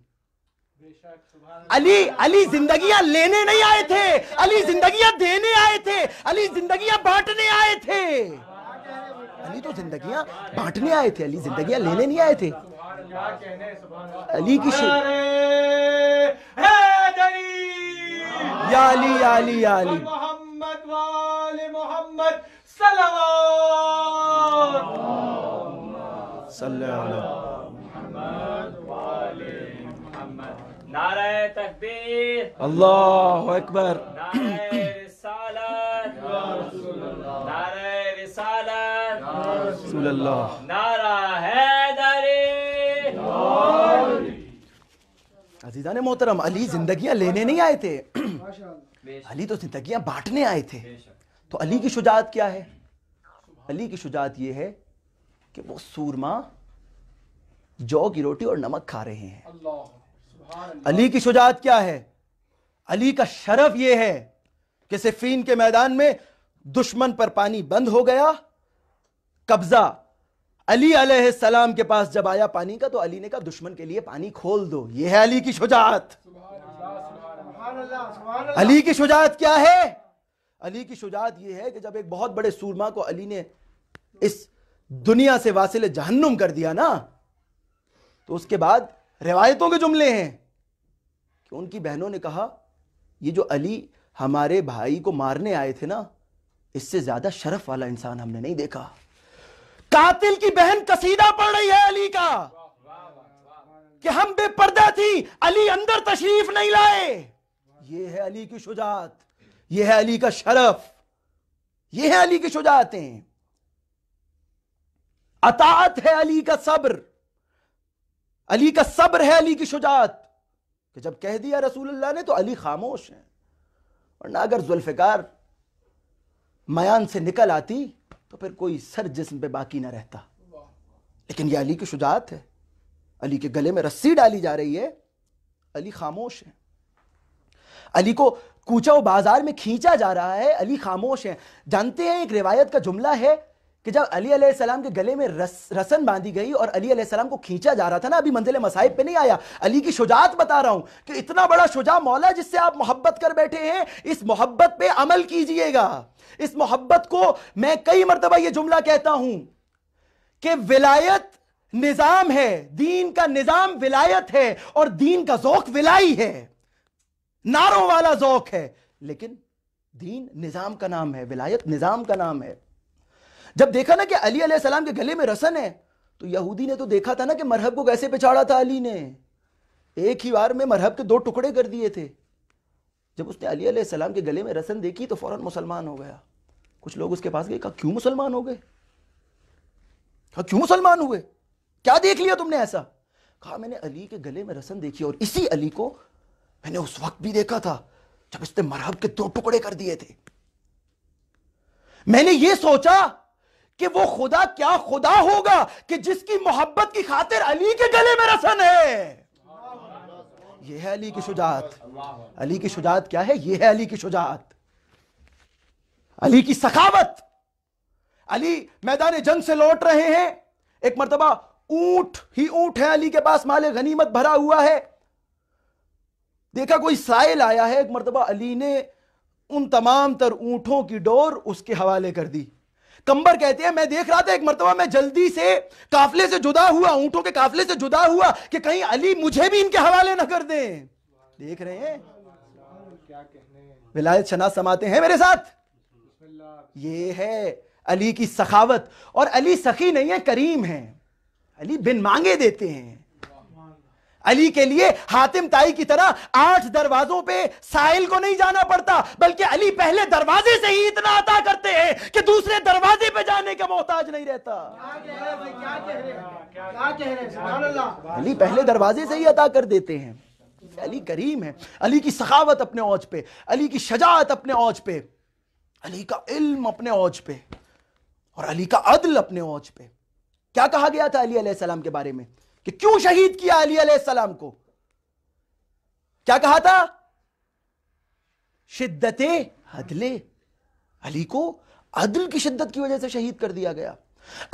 अली अली जिंदगियां लेने नहीं आए थे अली जिंदगियां देने आए थे अली जिंदगियां बांटने आए थे अली तो जिंदगियां बांटने आए थे अली जिंदगियां लेने नहीं आए थे अली की या अली या मोहम्मद वाले मोहम्मद सल्लल्लाहु अलैहि वसल्लम नाराय तकबीर अल्लाह अकबर नाराय नारा हैदरी अजीजा ने मोहतरम अली जिंदगियां लेने नहीं आए थे अली तो जिंदगियां बांटने आए थे तो अली की शुजात क्या है अली की शुजात ये है कि वो सूरमा जौ की रोटी और नमक खा रहे हैं अली की शुजात क्या है अली का शरफ यह है कि सिफीन के मैदान में दुश्मन पर पानी बंद हो गया कब्जा अली सलाम के पास जब आया पानी का तो अली ने कहा दुश्मन के लिए पानी खोल दो यह है अली की शुजात अली की शुजात क्या है अली की शुजात यह है कि जब एक बहुत बड़े सूरमा को अली ने इस दुनिया से वासिल जहन्नुम कर दिया ना तो उसके बाद रिवायतों के जुमले हैं तो उनकी बहनों ने कहा ये जो अली हमारे भाई को मारने आए थे ना इससे ज्यादा शरफ वाला इंसान हमने नहीं देखा कातिल की बहन कसीदा पड़ रही है अली का कि हम बेपर्दा थी अली अंदर तशरीफ नहीं लाए ये है अली की शुजात ये है अली का शरफ ये है अली की शुजातें अतात है अली का सब्र अली का सब्र है अली की शुजात कि जब कह दिया अल्लाह ने तो अली खामोश हैं ना अगर जुल्फ़िकार मयान से निकल आती तो फिर कोई सर जिस्म पे बाकी ना रहता लेकिन ये अली की शुजात है अली के गले में रस्सी डाली जा रही है अली खामोश है अली को कूचा बाजार में खींचा जा रहा है अली खामोश है जानते हैं एक रिवायत का जुमला है कि जब अली सलाम के गले में रस, रसन बांधी गई और अली सलाम को खींचा जा रहा था ना अभी मंजिल मसाइब पे नहीं आया अली की शुजात बता रहा हूं कि इतना बड़ा शुजा मौला जिससे आप मोहब्बत कर बैठे हैं इस मोहब्बत पे अमल कीजिएगा इस मोहब्बत को मैं कई मरतबा यह जुमला कहता हूं कि विलायत निज़ाम है दीन का निज़ाम विलायत है और दीन का जौक विलाई है नारों वाला जौक है लेकिन दीन निज़ाम का नाम है विलायत निज़ाम का नाम है जब देखा ना कि अली सलाम के गले में रसन है तो यहूदी ने तो देखा था ना कि मरहब को कैसे पिछाड़ा था अली ने एक ही बार में मरहब के दो टुकड़े कर दिए थे जब उसने अली सलाम के गले में रसन देखी तो फ़ौरन मुसलमान हो गया कुछ लोग उसके पास गए कहा क्यों मुसलमान हो गए कहा क्यों मुसलमान हुए क्या देख लिया तुमने ऐसा कहा मैंने अली के गले में रसन देखी और इसी अली को मैंने उस वक्त भी देखा था जब इसने मरहब के दो टुकड़े कर दिए थे मैंने ये सोचा कि वो खुदा क्या खुदा होगा कि जिसकी मोहब्बत की खातिर अली के गले में रसन है यह है अली की शुजात अली की शुजात क्या है यह है अली की शुजात अली की सखावत अली मैदान जंग से लौट रहे हैं एक मरतबा ऊंट ही ऊंट है अली के पास माले गनीमत भरा हुआ है देखा कोई साइल आया है एक मरतबा अली ने उन तमाम तर ऊंटों की डोर उसके हवाले कर दी कंबर कहते हैं मैं देख रहा था एक मरतबा मैं जल्दी से काफले से जुदा हुआ ऊंटों के काफले से जुदा हुआ कि कहीं अली मुझे भी इनके हवाले ना कर दें देख रहे हैं विलायत शनाज समाते हैं मेरे साथ ये है अली की सखावत और अली सखी नहीं है करीम है अली बिन मांगे देते हैं अली के लिए हातिम ताई की तरह आठ दरवाजों पे साहिल को नहीं जाना पड़ता बल्कि अली पहले दरवाजे से ही इतना अता करते हैं कि दूसरे दरवाजे पे जाने का मोहताज नहीं रहता अली पहले दरवाजे से ही अता कर देते हैं अली करीम है अली की सखावत अपने औज पे अली की शजात अपने औज पे अली का इल्म अपने औज पे और अली का अदल अपने औज पे क्या कहा गया था अली सलाम के बारे में कि क्यों शहीद किया अली सलाम को क्या कहा था शिद्दत अदले अली को अदल की शिद्दत की वजह से शहीद कर दिया गया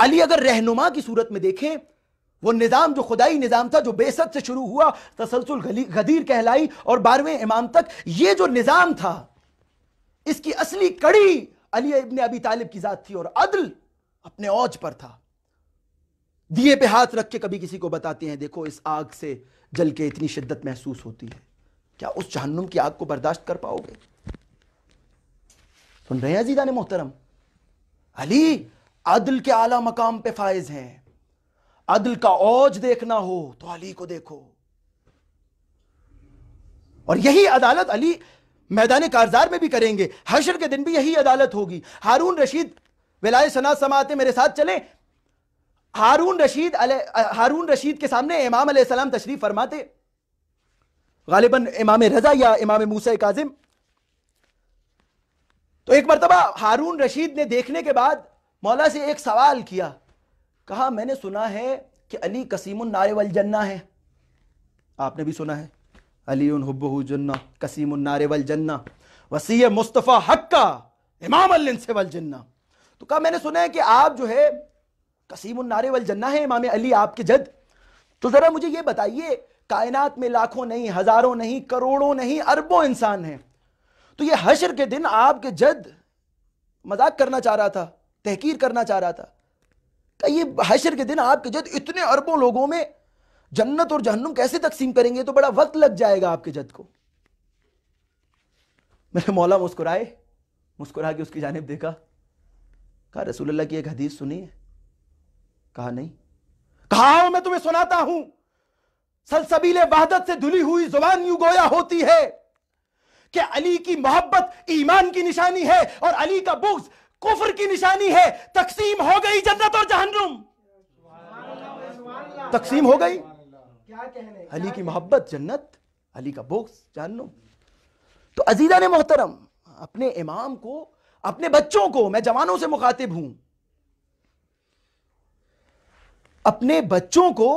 अली अगर रहनुमा की सूरत में देखें वो निज़ाम जो खुदाई निज़ाम था जो बेसत से शुरू हुआ तसलसल गदीर कहलाई और बारहवें इमाम तक ये जो निज़ाम था इसकी असली कड़ी अली इब्ने अबी तालिब की ज़ात थी और अदल अपने औज पर था दिए पे हाथ रख के कभी किसी को बताते हैं देखो इस आग से जल के इतनी शिद्दत महसूस होती है क्या उस जहन्नुम की आग को बर्दाश्त कर पाओगे सुन रहे हैं ने मोहतरम अली अदल के आला मकाम पे फायज हैं अदल का औज देखना हो तो अली को देखो और यही अदालत अली मैदान कारजार में भी करेंगे हशर के दिन भी यही अदालत होगी हारून रशीद विलाय सना समाते मेरे साथ चले हारून रशीद हारून रशीद के सामने इमाम तशरीफ फरमाते गालिबन इमाम रजा या इमाम मूसा काजिम तो एक मरतबा हारून रशीद ने देखने के बाद मौला से एक सवाल किया कहा मैंने सुना है कि अली कसीम नारे वल जन्ना है आपने भी सुना है अली हब्बू जन्ना कसीम नारे वल जन्ना वसी मुस्तफ़ा हक्का इमाम से वल जन्ना तो कहा मैंने सुना है कि आप जो है नारे वल जन्ना है इमाम अली आपके जद तो ज़रा मुझे ये बताइए कायनात में लाखों नहीं हज़ारों नहीं करोड़ों नहीं अरबों इंसान हैं तो ये हशर के दिन आपके जद मजाक करना चाह रहा था तहकीर करना चाह रहा था ये हशर के दिन आपके जद इतने अरबों लोगों में जन्नत और जहन्नुम कैसे तकसीम करेंगे तो बड़ा वक्त लग जाएगा आपके जद को मेरे मौला मुस्कुराए मुस्कुरा के उसकी जानब देखा कहा रसूलल्लाह की एक हदीस सुनी है कहा नहीं कहा आओ मैं तुम्हें सुनाता हूं सलसबीले वहादत से धुली हुई जुबान यू गोया होती है कि अली की मोहब्बत ईमान की निशानी है और अली का बुग्ज कुफर की निशानी है तकसीम हो गई जन्नत और जहन्नुम तकसीम हो गई अली की मोहब्बत जन्नत अली का बुग्ज जहन्नुम तो अजीजा ने मोहतरम अपने इमाम को अपने बच्चों को मैं जवानों से मुखातिब हूं अपने बच्चों को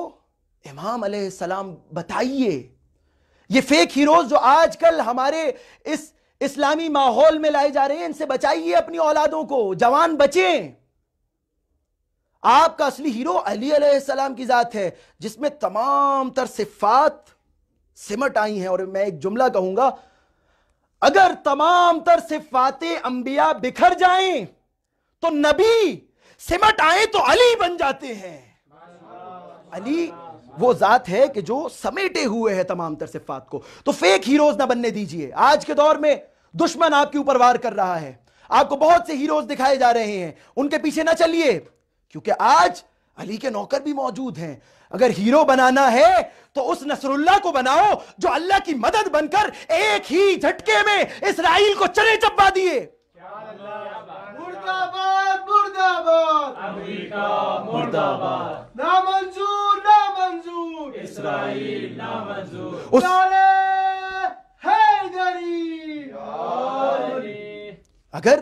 इमाम सलाम बताइए ये फेक हीरोज जो आजकल हमारे इस इस्लामी माहौल में लाए जा रहे हैं इनसे बचाइए अपनी औलादों को जवान बचें आपका असली हीरो अली सलाम की ज़ात है जिसमें तमाम तर सिफात सिमट आई हैं और मैं एक जुमला कहूंगा अगर तमाम तर सिफाते अंबिया बिखर जाएं तो नबी सिमट आए तो अली बन जाते हैं अली वो जात है कि जो समेटे हुए है तमाम तर सिफात को तो फेक हीरोज ना बनने दीजिए आज के दौर में दुश्मन आपके ऊपर वार कर रहा है आपको बहुत से हीरोज दिखाए जा रहे हैं उनके पीछे ना चलिए क्योंकि आज अली के नौकर भी मौजूद हैं अगर हीरो बनाना है तो उस नसरुल्ला को बनाओ जो अल्लाह की मदद बनकर एक ही झटके में इसराइल को चले चप्पा दिए मुर्दाबाद अमेरिका मुर्दाबाद ना मंजूर ना मंजूर इसराइल ना मंजूर उस... अगर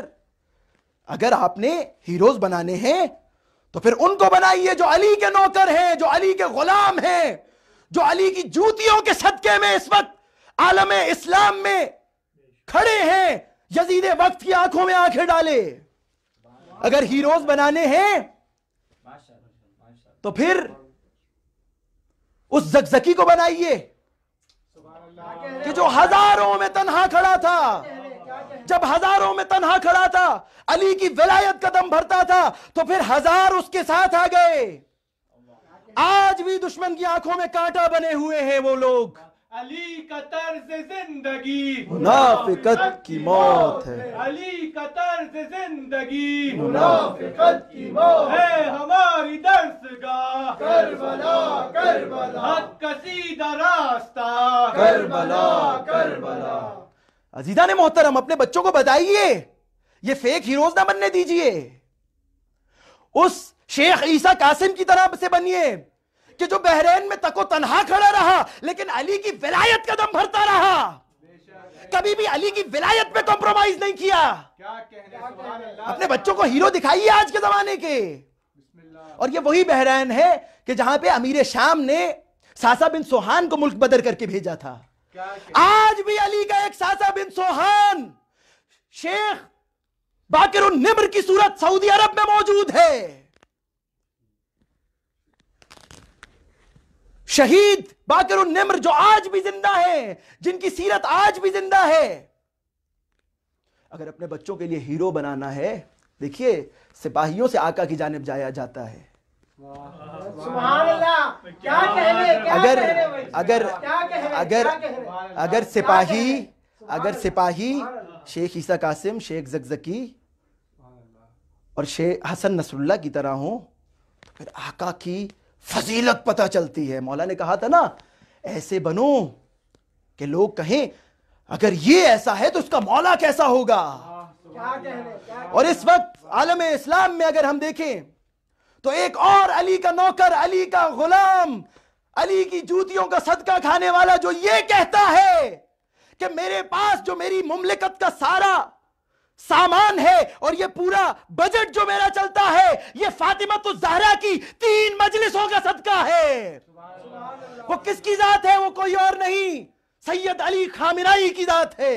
अगर आपने हीरोज बनाने हैं तो फिर उनको बनाइए जो अली के नौकर हैं जो अली के गुलाम हैं जो अली की जूतियों के सदके में इस वक्त आलम इस्लाम में खड़े हैं यजीद वक्त की आंखों में आंखें डाले अगर हीरोज बनाने हैं तो फिर उस जगजकी को बनाइए कि जो हजारों में तनहा खड़ा था जब हजारों में तनहा खड़ा था अली की विलायत कदम भरता था तो फिर हजार उसके साथ आ गए आज भी दुश्मन की आंखों में कांटा बने हुए हैं वो लोग अली का तर्ज जिंदगी मुनाफिकत की मौत है अली का तर्ज जिंदगी मुनाफिकत की मौत है हमारी दर्सगाह करबला करबला सीधा रास्ता करबला करबला अजीजा ने मोहतरम अपने बच्चों को बताइए ये फेक हीरोज ना बनने दीजिए उस शेख ईसा कासिम की तरह से बनिए कि जो बहरेन में तको तनहा खड़ा रहा लेकिन अली की विलायत का दम भरता रहा कभी भी अली की विलायत पे कॉम्प्रोमाइज नहीं किया क्या अपने बच्चों को हीरो दिखाइए आज के जमाने के और ये वही बहरेन है कि जहां पे अमीर शाम ने सासा बिन सोहान को मुल्क बदर करके भेजा था आज भी अली का एक सासा बिन सोहान शेख बाकिर निम्र की सूरत सऊदी अरब में मौजूद है शहीद बाकर निम्र जो आज भी जिंदा है जिनकी सीरत आज भी जिंदा है अगर अपने बच्चों के लिए हीरो बनाना है देखिए सिपाहियों से आका की जानब जाया जाता है अगर अगर अगर अगर सिपाही अगर सिपाही शेख ईसा कासिम शेख जगजकी और शेख हसन नसरुल्ला की तरह हो तो फिर आका की फजीलत पता चलती है मौला ने कहा था ना ऐसे बनो कि लोग कहें अगर ये ऐसा है तो उसका मौला कैसा होगा और इस वक्त आलम इस्लाम में अगर हम देखें तो एक और अली का नौकर अली का गुलाम अली की जूतियों का सदका खाने वाला जो ये कहता है कि मेरे पास जो मेरी मुमलिकत का सारा सामान है और ये पूरा बजट जो मेरा चलता है ये फातिमा तो जहरा की तीन मजलिसों का सदका है वो किसकी जात है वो कोई और नहीं सैयद अली खामिराई की जात है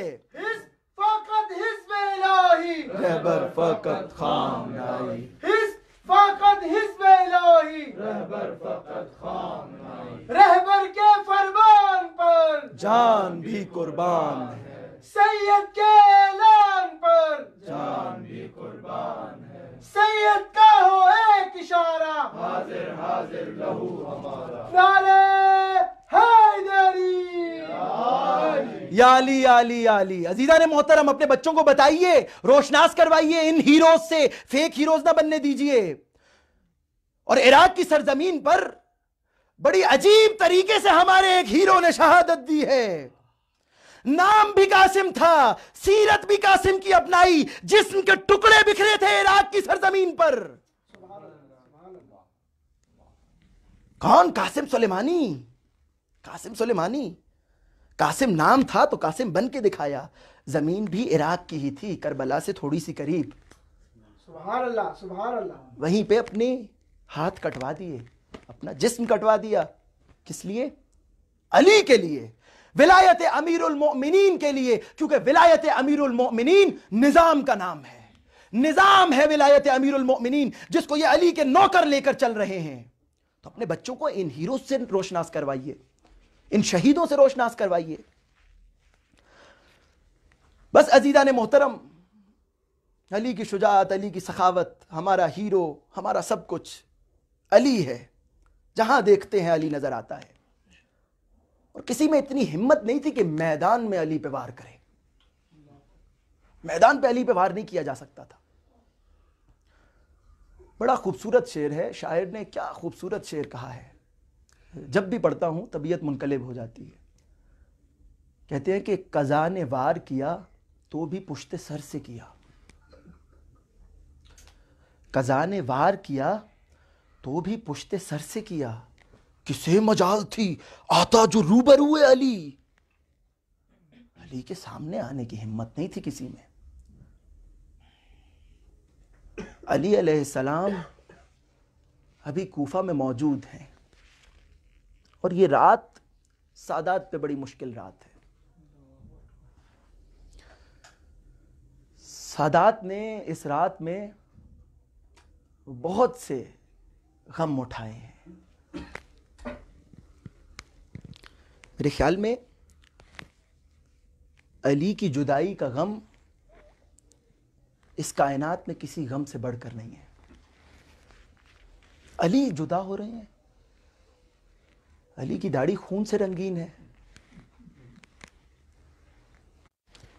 रहबर के फरमान पर जान भी कुर्बान है सैयद के ऐलान पर जान भी कुर्बान है सैयद का हो एक इशारा हाजिर हाजिर लहू हमारा नारे याली याली याली अजीजा ने मोहतरम अपने बच्चों को बताइए रोशनास करवाइए इन हीरोज से फेक हीरोज ना बनने दीजिए और इराक की सरजमीन पर बड़ी अजीब तरीके से हमारे एक हीरो ने शहादत दी है नाम भी कासिम था सीरत भी कासिम की अपनाई जिसम के टुकड़े बिखरे थे इराक की सरजमीन पर कौन कासिम सुलेमानी कासिम सुलेमानी कासिम नाम था तो कासिम बन के दिखाया जमीन भी इराक की ही थी करबला से थोड़ी सी करीब वहीं पे अपने हाथ कटवा दिए अपना जिस्म कटवा दिया किस लिए अली के लिए विलायत अमीरमिन के लिए क्योंकि विलायत अमीरमिन निज़ाम का नाम है निज़ाम है विलायत अमीरमिन जिसको ये अली के नौकर लेकर चल रहे हैं तो अपने बच्चों को इन हीरो से रोशनास करवाइए इन शहीदों से रोशनास करवाइए बस अजीजा ने मोहतरम अली की शुजात अली की सखावत हमारा हीरो हमारा सब कुछ अली है जहां देखते हैं अली नजर आता है और किसी में इतनी हिम्मत नहीं थी कि मैदान में अली पे वार करे मैदान पे अली पे वार नहीं किया जा सकता था बड़ा खूबसूरत शेर है शायर ने क्या खूबसूरत शेर कहा है जब भी पढ़ता हूं तबीयत मुनकलिब हो जाती है कहते हैं कि कज़ा ने वार किया तो भी पुश्ते सर से किया कज़ा ने वार किया तो भी पुश्ते सर से किया किसे मजाल थी आता जो रूबर हुए अली अली के सामने आने की हिम्मत नहीं थी किसी में अली सलाम अभी कूफा में मौजूद हैं और ये रात सादात पे बड़ी मुश्किल रात है सादात ने इस रात में बहुत से गम उठाए हैं मेरे ख्याल में अली की जुदाई का गम इस कायनात में किसी गम से बढ़कर नहीं है अली जुदा हो रहे हैं अली की दाढ़ी खून से रंगीन है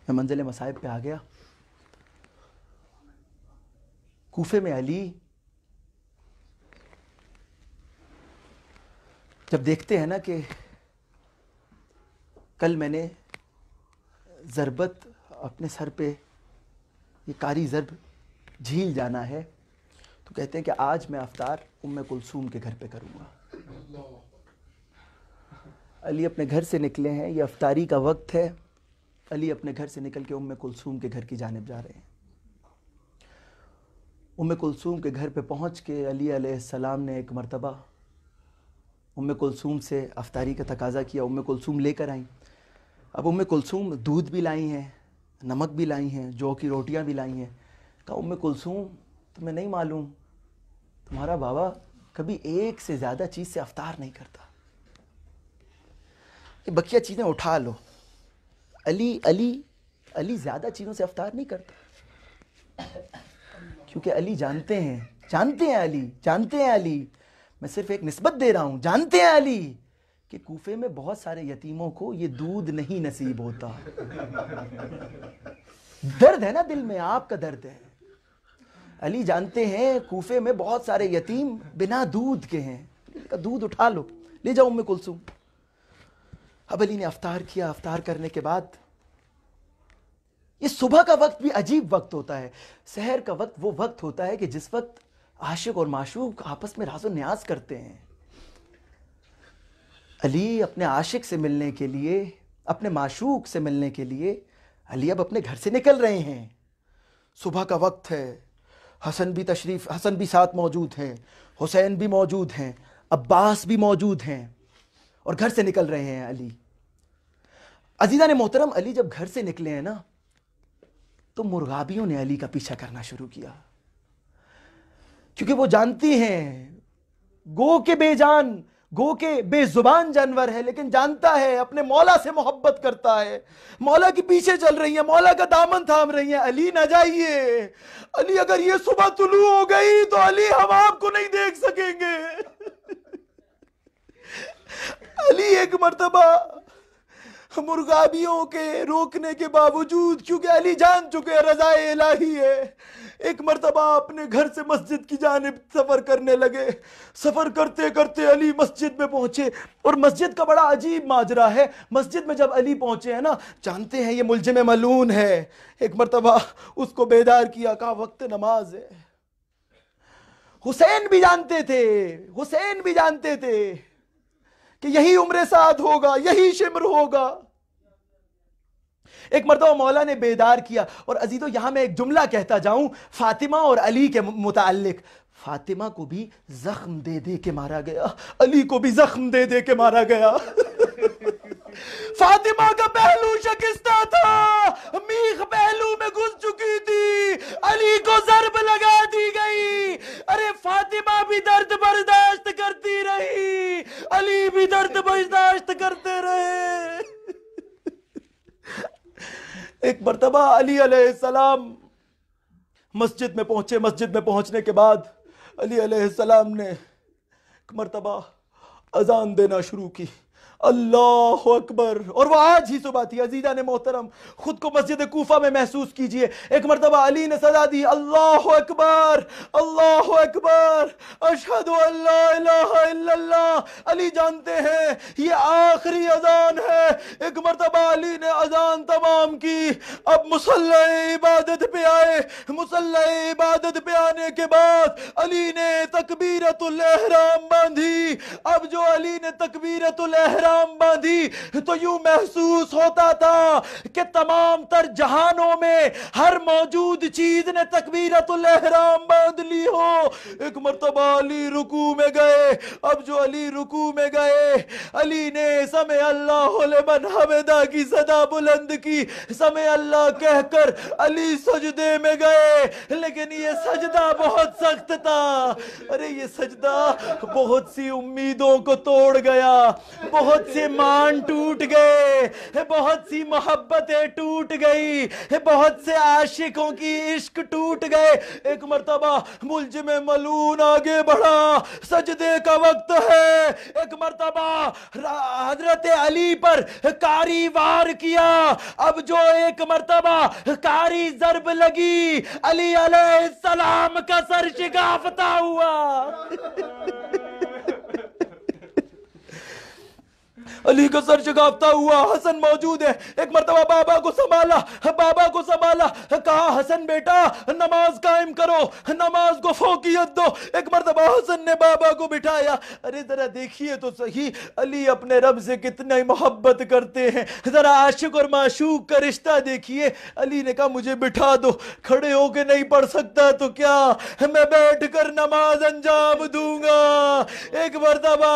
मैं मंजिल मसाइब पे आ गया कूफे में अली जब देखते हैं ना कि कल मैंने ज़रबत अपने सर पे ये कारी ज़रब झील जाना है तो कहते हैं कि आज मैं अवतार उम कुलसूम के घर पे करूँगा अली अपने घर से निकले हैं ये अफतारी का वक्त है अली अपने घर से निकल के उम कुलसूम के घर की जानब जा रहे हैं उम कुलसूम के घर पे पहुंच के अली अलैहिस्सलाम ने एक मरतबा उम कुलसूम से अफ्तारी का तकाजा किया उम कुलसूम लेकर आई अब उम कुलसूम दूध भी लाई हैं नमक भी लाई हैं जौ की रोटियां भी लाई हैं कहा उम्मे कुलसूम तुम्हें नहीं मालूम तुम्हारा बाबा कभी एक से ज़्यादा चीज़ से अवतार नहीं करता ये बकिया चीज़ें उठा लो अली अली अली ज़्यादा चीज़ों से अवतार नहीं करता क्योंकि अली जानते हैं जानते हैं अली जानते हैं अली मैं सिर्फ एक नस्बत दे रहा हूँ जानते हैं अली कि कूफे में बहुत सारे यतीमों को ये दूध नहीं नसीब होता दर्द है ना दिल में आपका दर्द है अली जानते हैं कूफे में बहुत सारे यतीम बिना दूध के हैं दूध उठा लो ले जाओ उम्मे कुलसुम अब अली ने अफ्तार किया अफ्तार करने के बाद ये सुबह का वक्त भी अजीब वक्त होता है शहर का वक्त वो वक्त होता है कि जिस वक्त आशिक और माशूक आपस में राजो न्याज करते हैं अली अपने आशिक से मिलने के लिए अपने माशूक से मिलने के लिए अली अब अपने घर से निकल रहे हैं सुबह का वक्त है हसन भी तशरीफ़ हसन भी साथ मौजूद हैं हुसैन भी मौजूद हैं अब्बास भी मौजूद हैं और घर से निकल रहे हैं अली अजीज़ा ने मोहतरम अली जब घर से निकले हैं ना तो मुर्गाबियों ने अली का पीछा करना शुरू किया क्योंकि वो जानती हैं गो के बेजान गो के बेजुबान जानवर है लेकिन जानता है अपने मौला से मोहब्बत करता है मौला के पीछे चल रही है मौला का दामन थाम रही है अली ना जाइए अली अगर ये सुबह तुलू हो गई तो अली हम आपको नहीं देख सकेंगे अली एक मरतबा मुर्गाबियों के रोकने के बावजूद क्योंकि अली जान चुके रजाए इलाही है एक मरतबा अपने घर से मस्जिद की जानब सफ़र करने लगे सफ़र करते करते अली मस्जिद में पहुंचे और मस्जिद का बड़ा अजीब माजरा है मस्जिद में जब अली पहुंचे हैं ना जानते हैं ये मुलजम मलून है एक मरतबा उसको बेदार किया कहा वक्त नमाज है हुसैन भी जानते थे हुसैन भी जानते थे कि यही उम्र साद होगा यही शिमर होगा एक मरतबा मौला ने बेदार किया और अजीतो यहाँ मैं एक जुमला कहता जाऊँ फ़ातिमा और अली के मुतल फातिमा को भी जख्म दे दे के मारा गया अली को भी जख्म दे दे के मारा गया फातिमा का पहलू शकिस्ता था मीख पहलू में घुस चुकी थी अली को जरब लगा दी गई अरे फातिमा भी दर्द बर्दाश्त करती रही अली भी दर्द बर्दाश्त करते रहे एक मरतबा अली मस्जिद में पहुंचे मस्जिद में पहुंचने के बाद अली सलाम ने एक मरतबा अजान देना शुरू की अल्लाह अकबर और वह आज ही सुबह थी अजीज़ा ने मोहतरम ख़ुद को मस्जिद कोफा में महसूस कीजिए एक मरतबा अली ने सजा दी अल्लाह अकबर अल्लाह अकबर अशहद अली जानते हैं ये आखिरी अजान है एक मरतबा अली ने अजान तमाम की अब मुसल इबादत पे आए मुसल इबादत पे आने के बाद अली ने तकबीरतुल बांधी अब जो अली ने तकबीरतुल शाम बांधी तो यूं महसूस होता था कि तमाम तर जहानों में हर मौजूद चीज ने लहराम बांध ली हो एक मरतबा अली रुकू में गए अब जो अली रुकू में गए अली ने समय अल्लाह हमेदा की सदा बुलंद की समय अल्लाह कहकर अली सजदे में गए लेकिन ये सजदा बहुत सख्त था अरे ये सजदा बहुत सी उम्मीदों को तोड़ गया बहुत बहुत से मान टूट गए बहुत सी मोहब्बतें टूट गई बहुत से आशिकों की इश्क टूट गए एक मरतबा मुलज में मलून आगे बढ़ा सजदे का वक्त है एक मरतबा हजरत अली पर कारी वार किया अब जो एक मरतबा कारी जरब लगी अली अलैहिस्सलाम का सर शिकाफता हुआ अली का सर शगाफ्ता हुआ हसन मौजूद है एक मरतबा बाबा को संभाला बाबा को संभाला कहा हसन बेटा नमाज कायम करो नमाज को फोकियत दो एक मरतबा हसन ने बाबा को बिठाया अरे जरा देखिए तो सही अली अपने रब से कितना मोहब्बत करते हैं जरा आशिक और माशूक का रिश्ता देखिए अली ने कहा मुझे बिठा दो खड़े होके नहीं पढ़ सकता तो क्या मैं बैठ कर नमाज अंजाम दूंगा एक मरतबा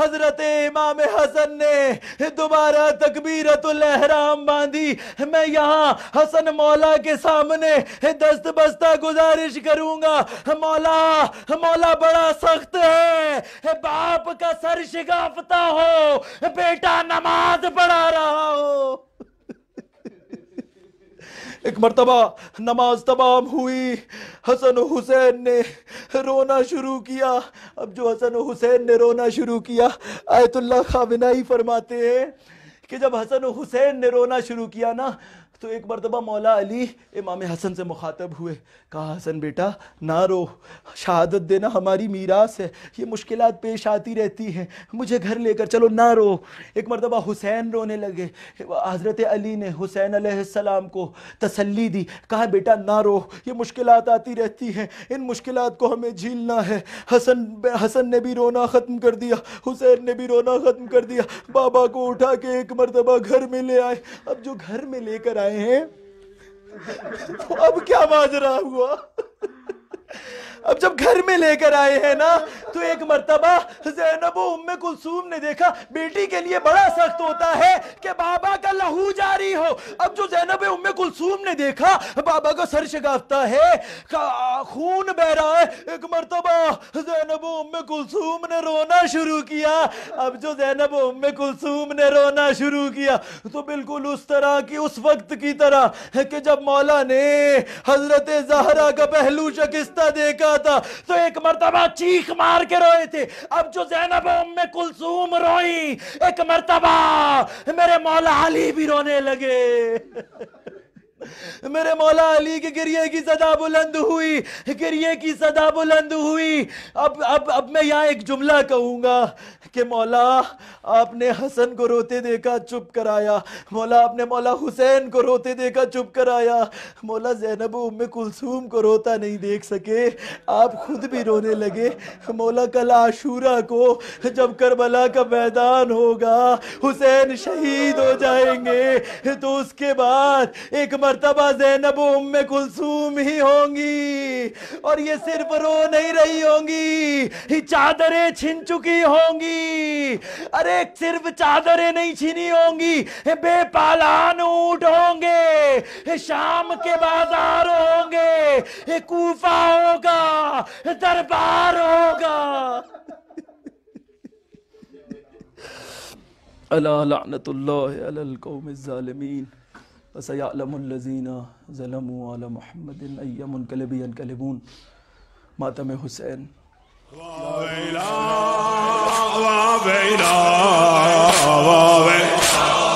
हजरत इमाम हसन हसन ने दोबारा तकबीरत लहराम बांधी मैं यहाँ हसन मौला के सामने दस्त बस्ता गुजारिश करूंगा मौला मौला बड़ा सख्त है बाप का सर शिकाफता हो बेटा नमाज पढ़ा रहा हो एक मरतबा नमाज तमाम हुई हसन हुसैन ने रोना शुरू किया अब जो हसन हुसैन ने रोना शुरू किया आयतुल्ला खाविनाई फरमाते हैं कि जब हसन हुसैन ने रोना शुरू किया ना तो एक मरतबा मौला अली इमाम हसन से मुखातब हुए कहा हसन बेटा ना रो शहादत देना हमारी मीरास है ये मुश्किल पेश आती रहती हैं मुझे घर लेकर चलो ना रो एक मरतबा हुसैन रोने लगे हज़रत अली ने हुसैन आसमाम को तसल्ली दी कहा बेटा ना रो ये मुश्किल आती रहती हैं इन मुश्किल को हमें झीलना है हसन हसन ने भी रोना ख़त्म कर दिया हुसैन ने भी रोना ख़त्म कर दिया बाबा को उठा के एक मरतबा घर में ले आए अब जो घर में लेकर आए आए हैं तो अब क्या माजरा हुआ अब जब घर में लेकर आए हैं ना तो एक मरतबा जैनब उम्मे कुलसूम ने देखा बेटी के लिए बड़ा सख्त होता है कि बाबा का लहू जारी हो अब जो जैनब उम्मे कुलसूम ने देखा बाबा का सर शगाफता है खून बह रहा है एक मरतबा जैनब उम्मे कुलसूम ने रोना शुरू किया अब जो जैनब उम्मे कुलसूम ने रोना शुरू किया तो बिल्कुल उस तरह की उस वक्त की तरह कि जब मौला ने हजरत जहरा का पहलू शकिस्ता देखा गया था तो एक मरतबा चीख मार के रोए थे अब जो जैनब में कुलसूम रोई एक मरतबा मेरे मौला अली भी रोने लगे मेरे मौला अली के गिरिए की सदा बुलंद हुई गिरिए की सदा बुलंद हुई अब अब अब मैं यहाँ एक जुमला कहूँगा कि मौला आपने हसन को रोते देखा चुप कराया मौला आपने मौला हुसैन को रोते देखा चुप कराया मौला जैनब उम कुलसूम को रोता नहीं देख सके आप खुद भी रोने लगे मौला कल आशूरा को जब करबला का मैदान होगा हुसैन शहीद हो जाएंगे तो उसके बाद एक मर मरतबा जैनब उम कुलसूम ही होंगी और ये सिर्फ रो नहीं रही होंगी ही चादरें छिन चुकी होंगी अरे सिर्फ चादरें नहीं छिनी होंगी बेपालान ऊट होंगे शाम के बाजार होंगे कूफा होगा दरबार होगा अल्लाह लानतुल्लाह अलल कौम ज़ालिमीन فسيعلم الذين ظلموا على محمد أي منقلب ينقلبون ماتم حسين ويلا ويلا ويلا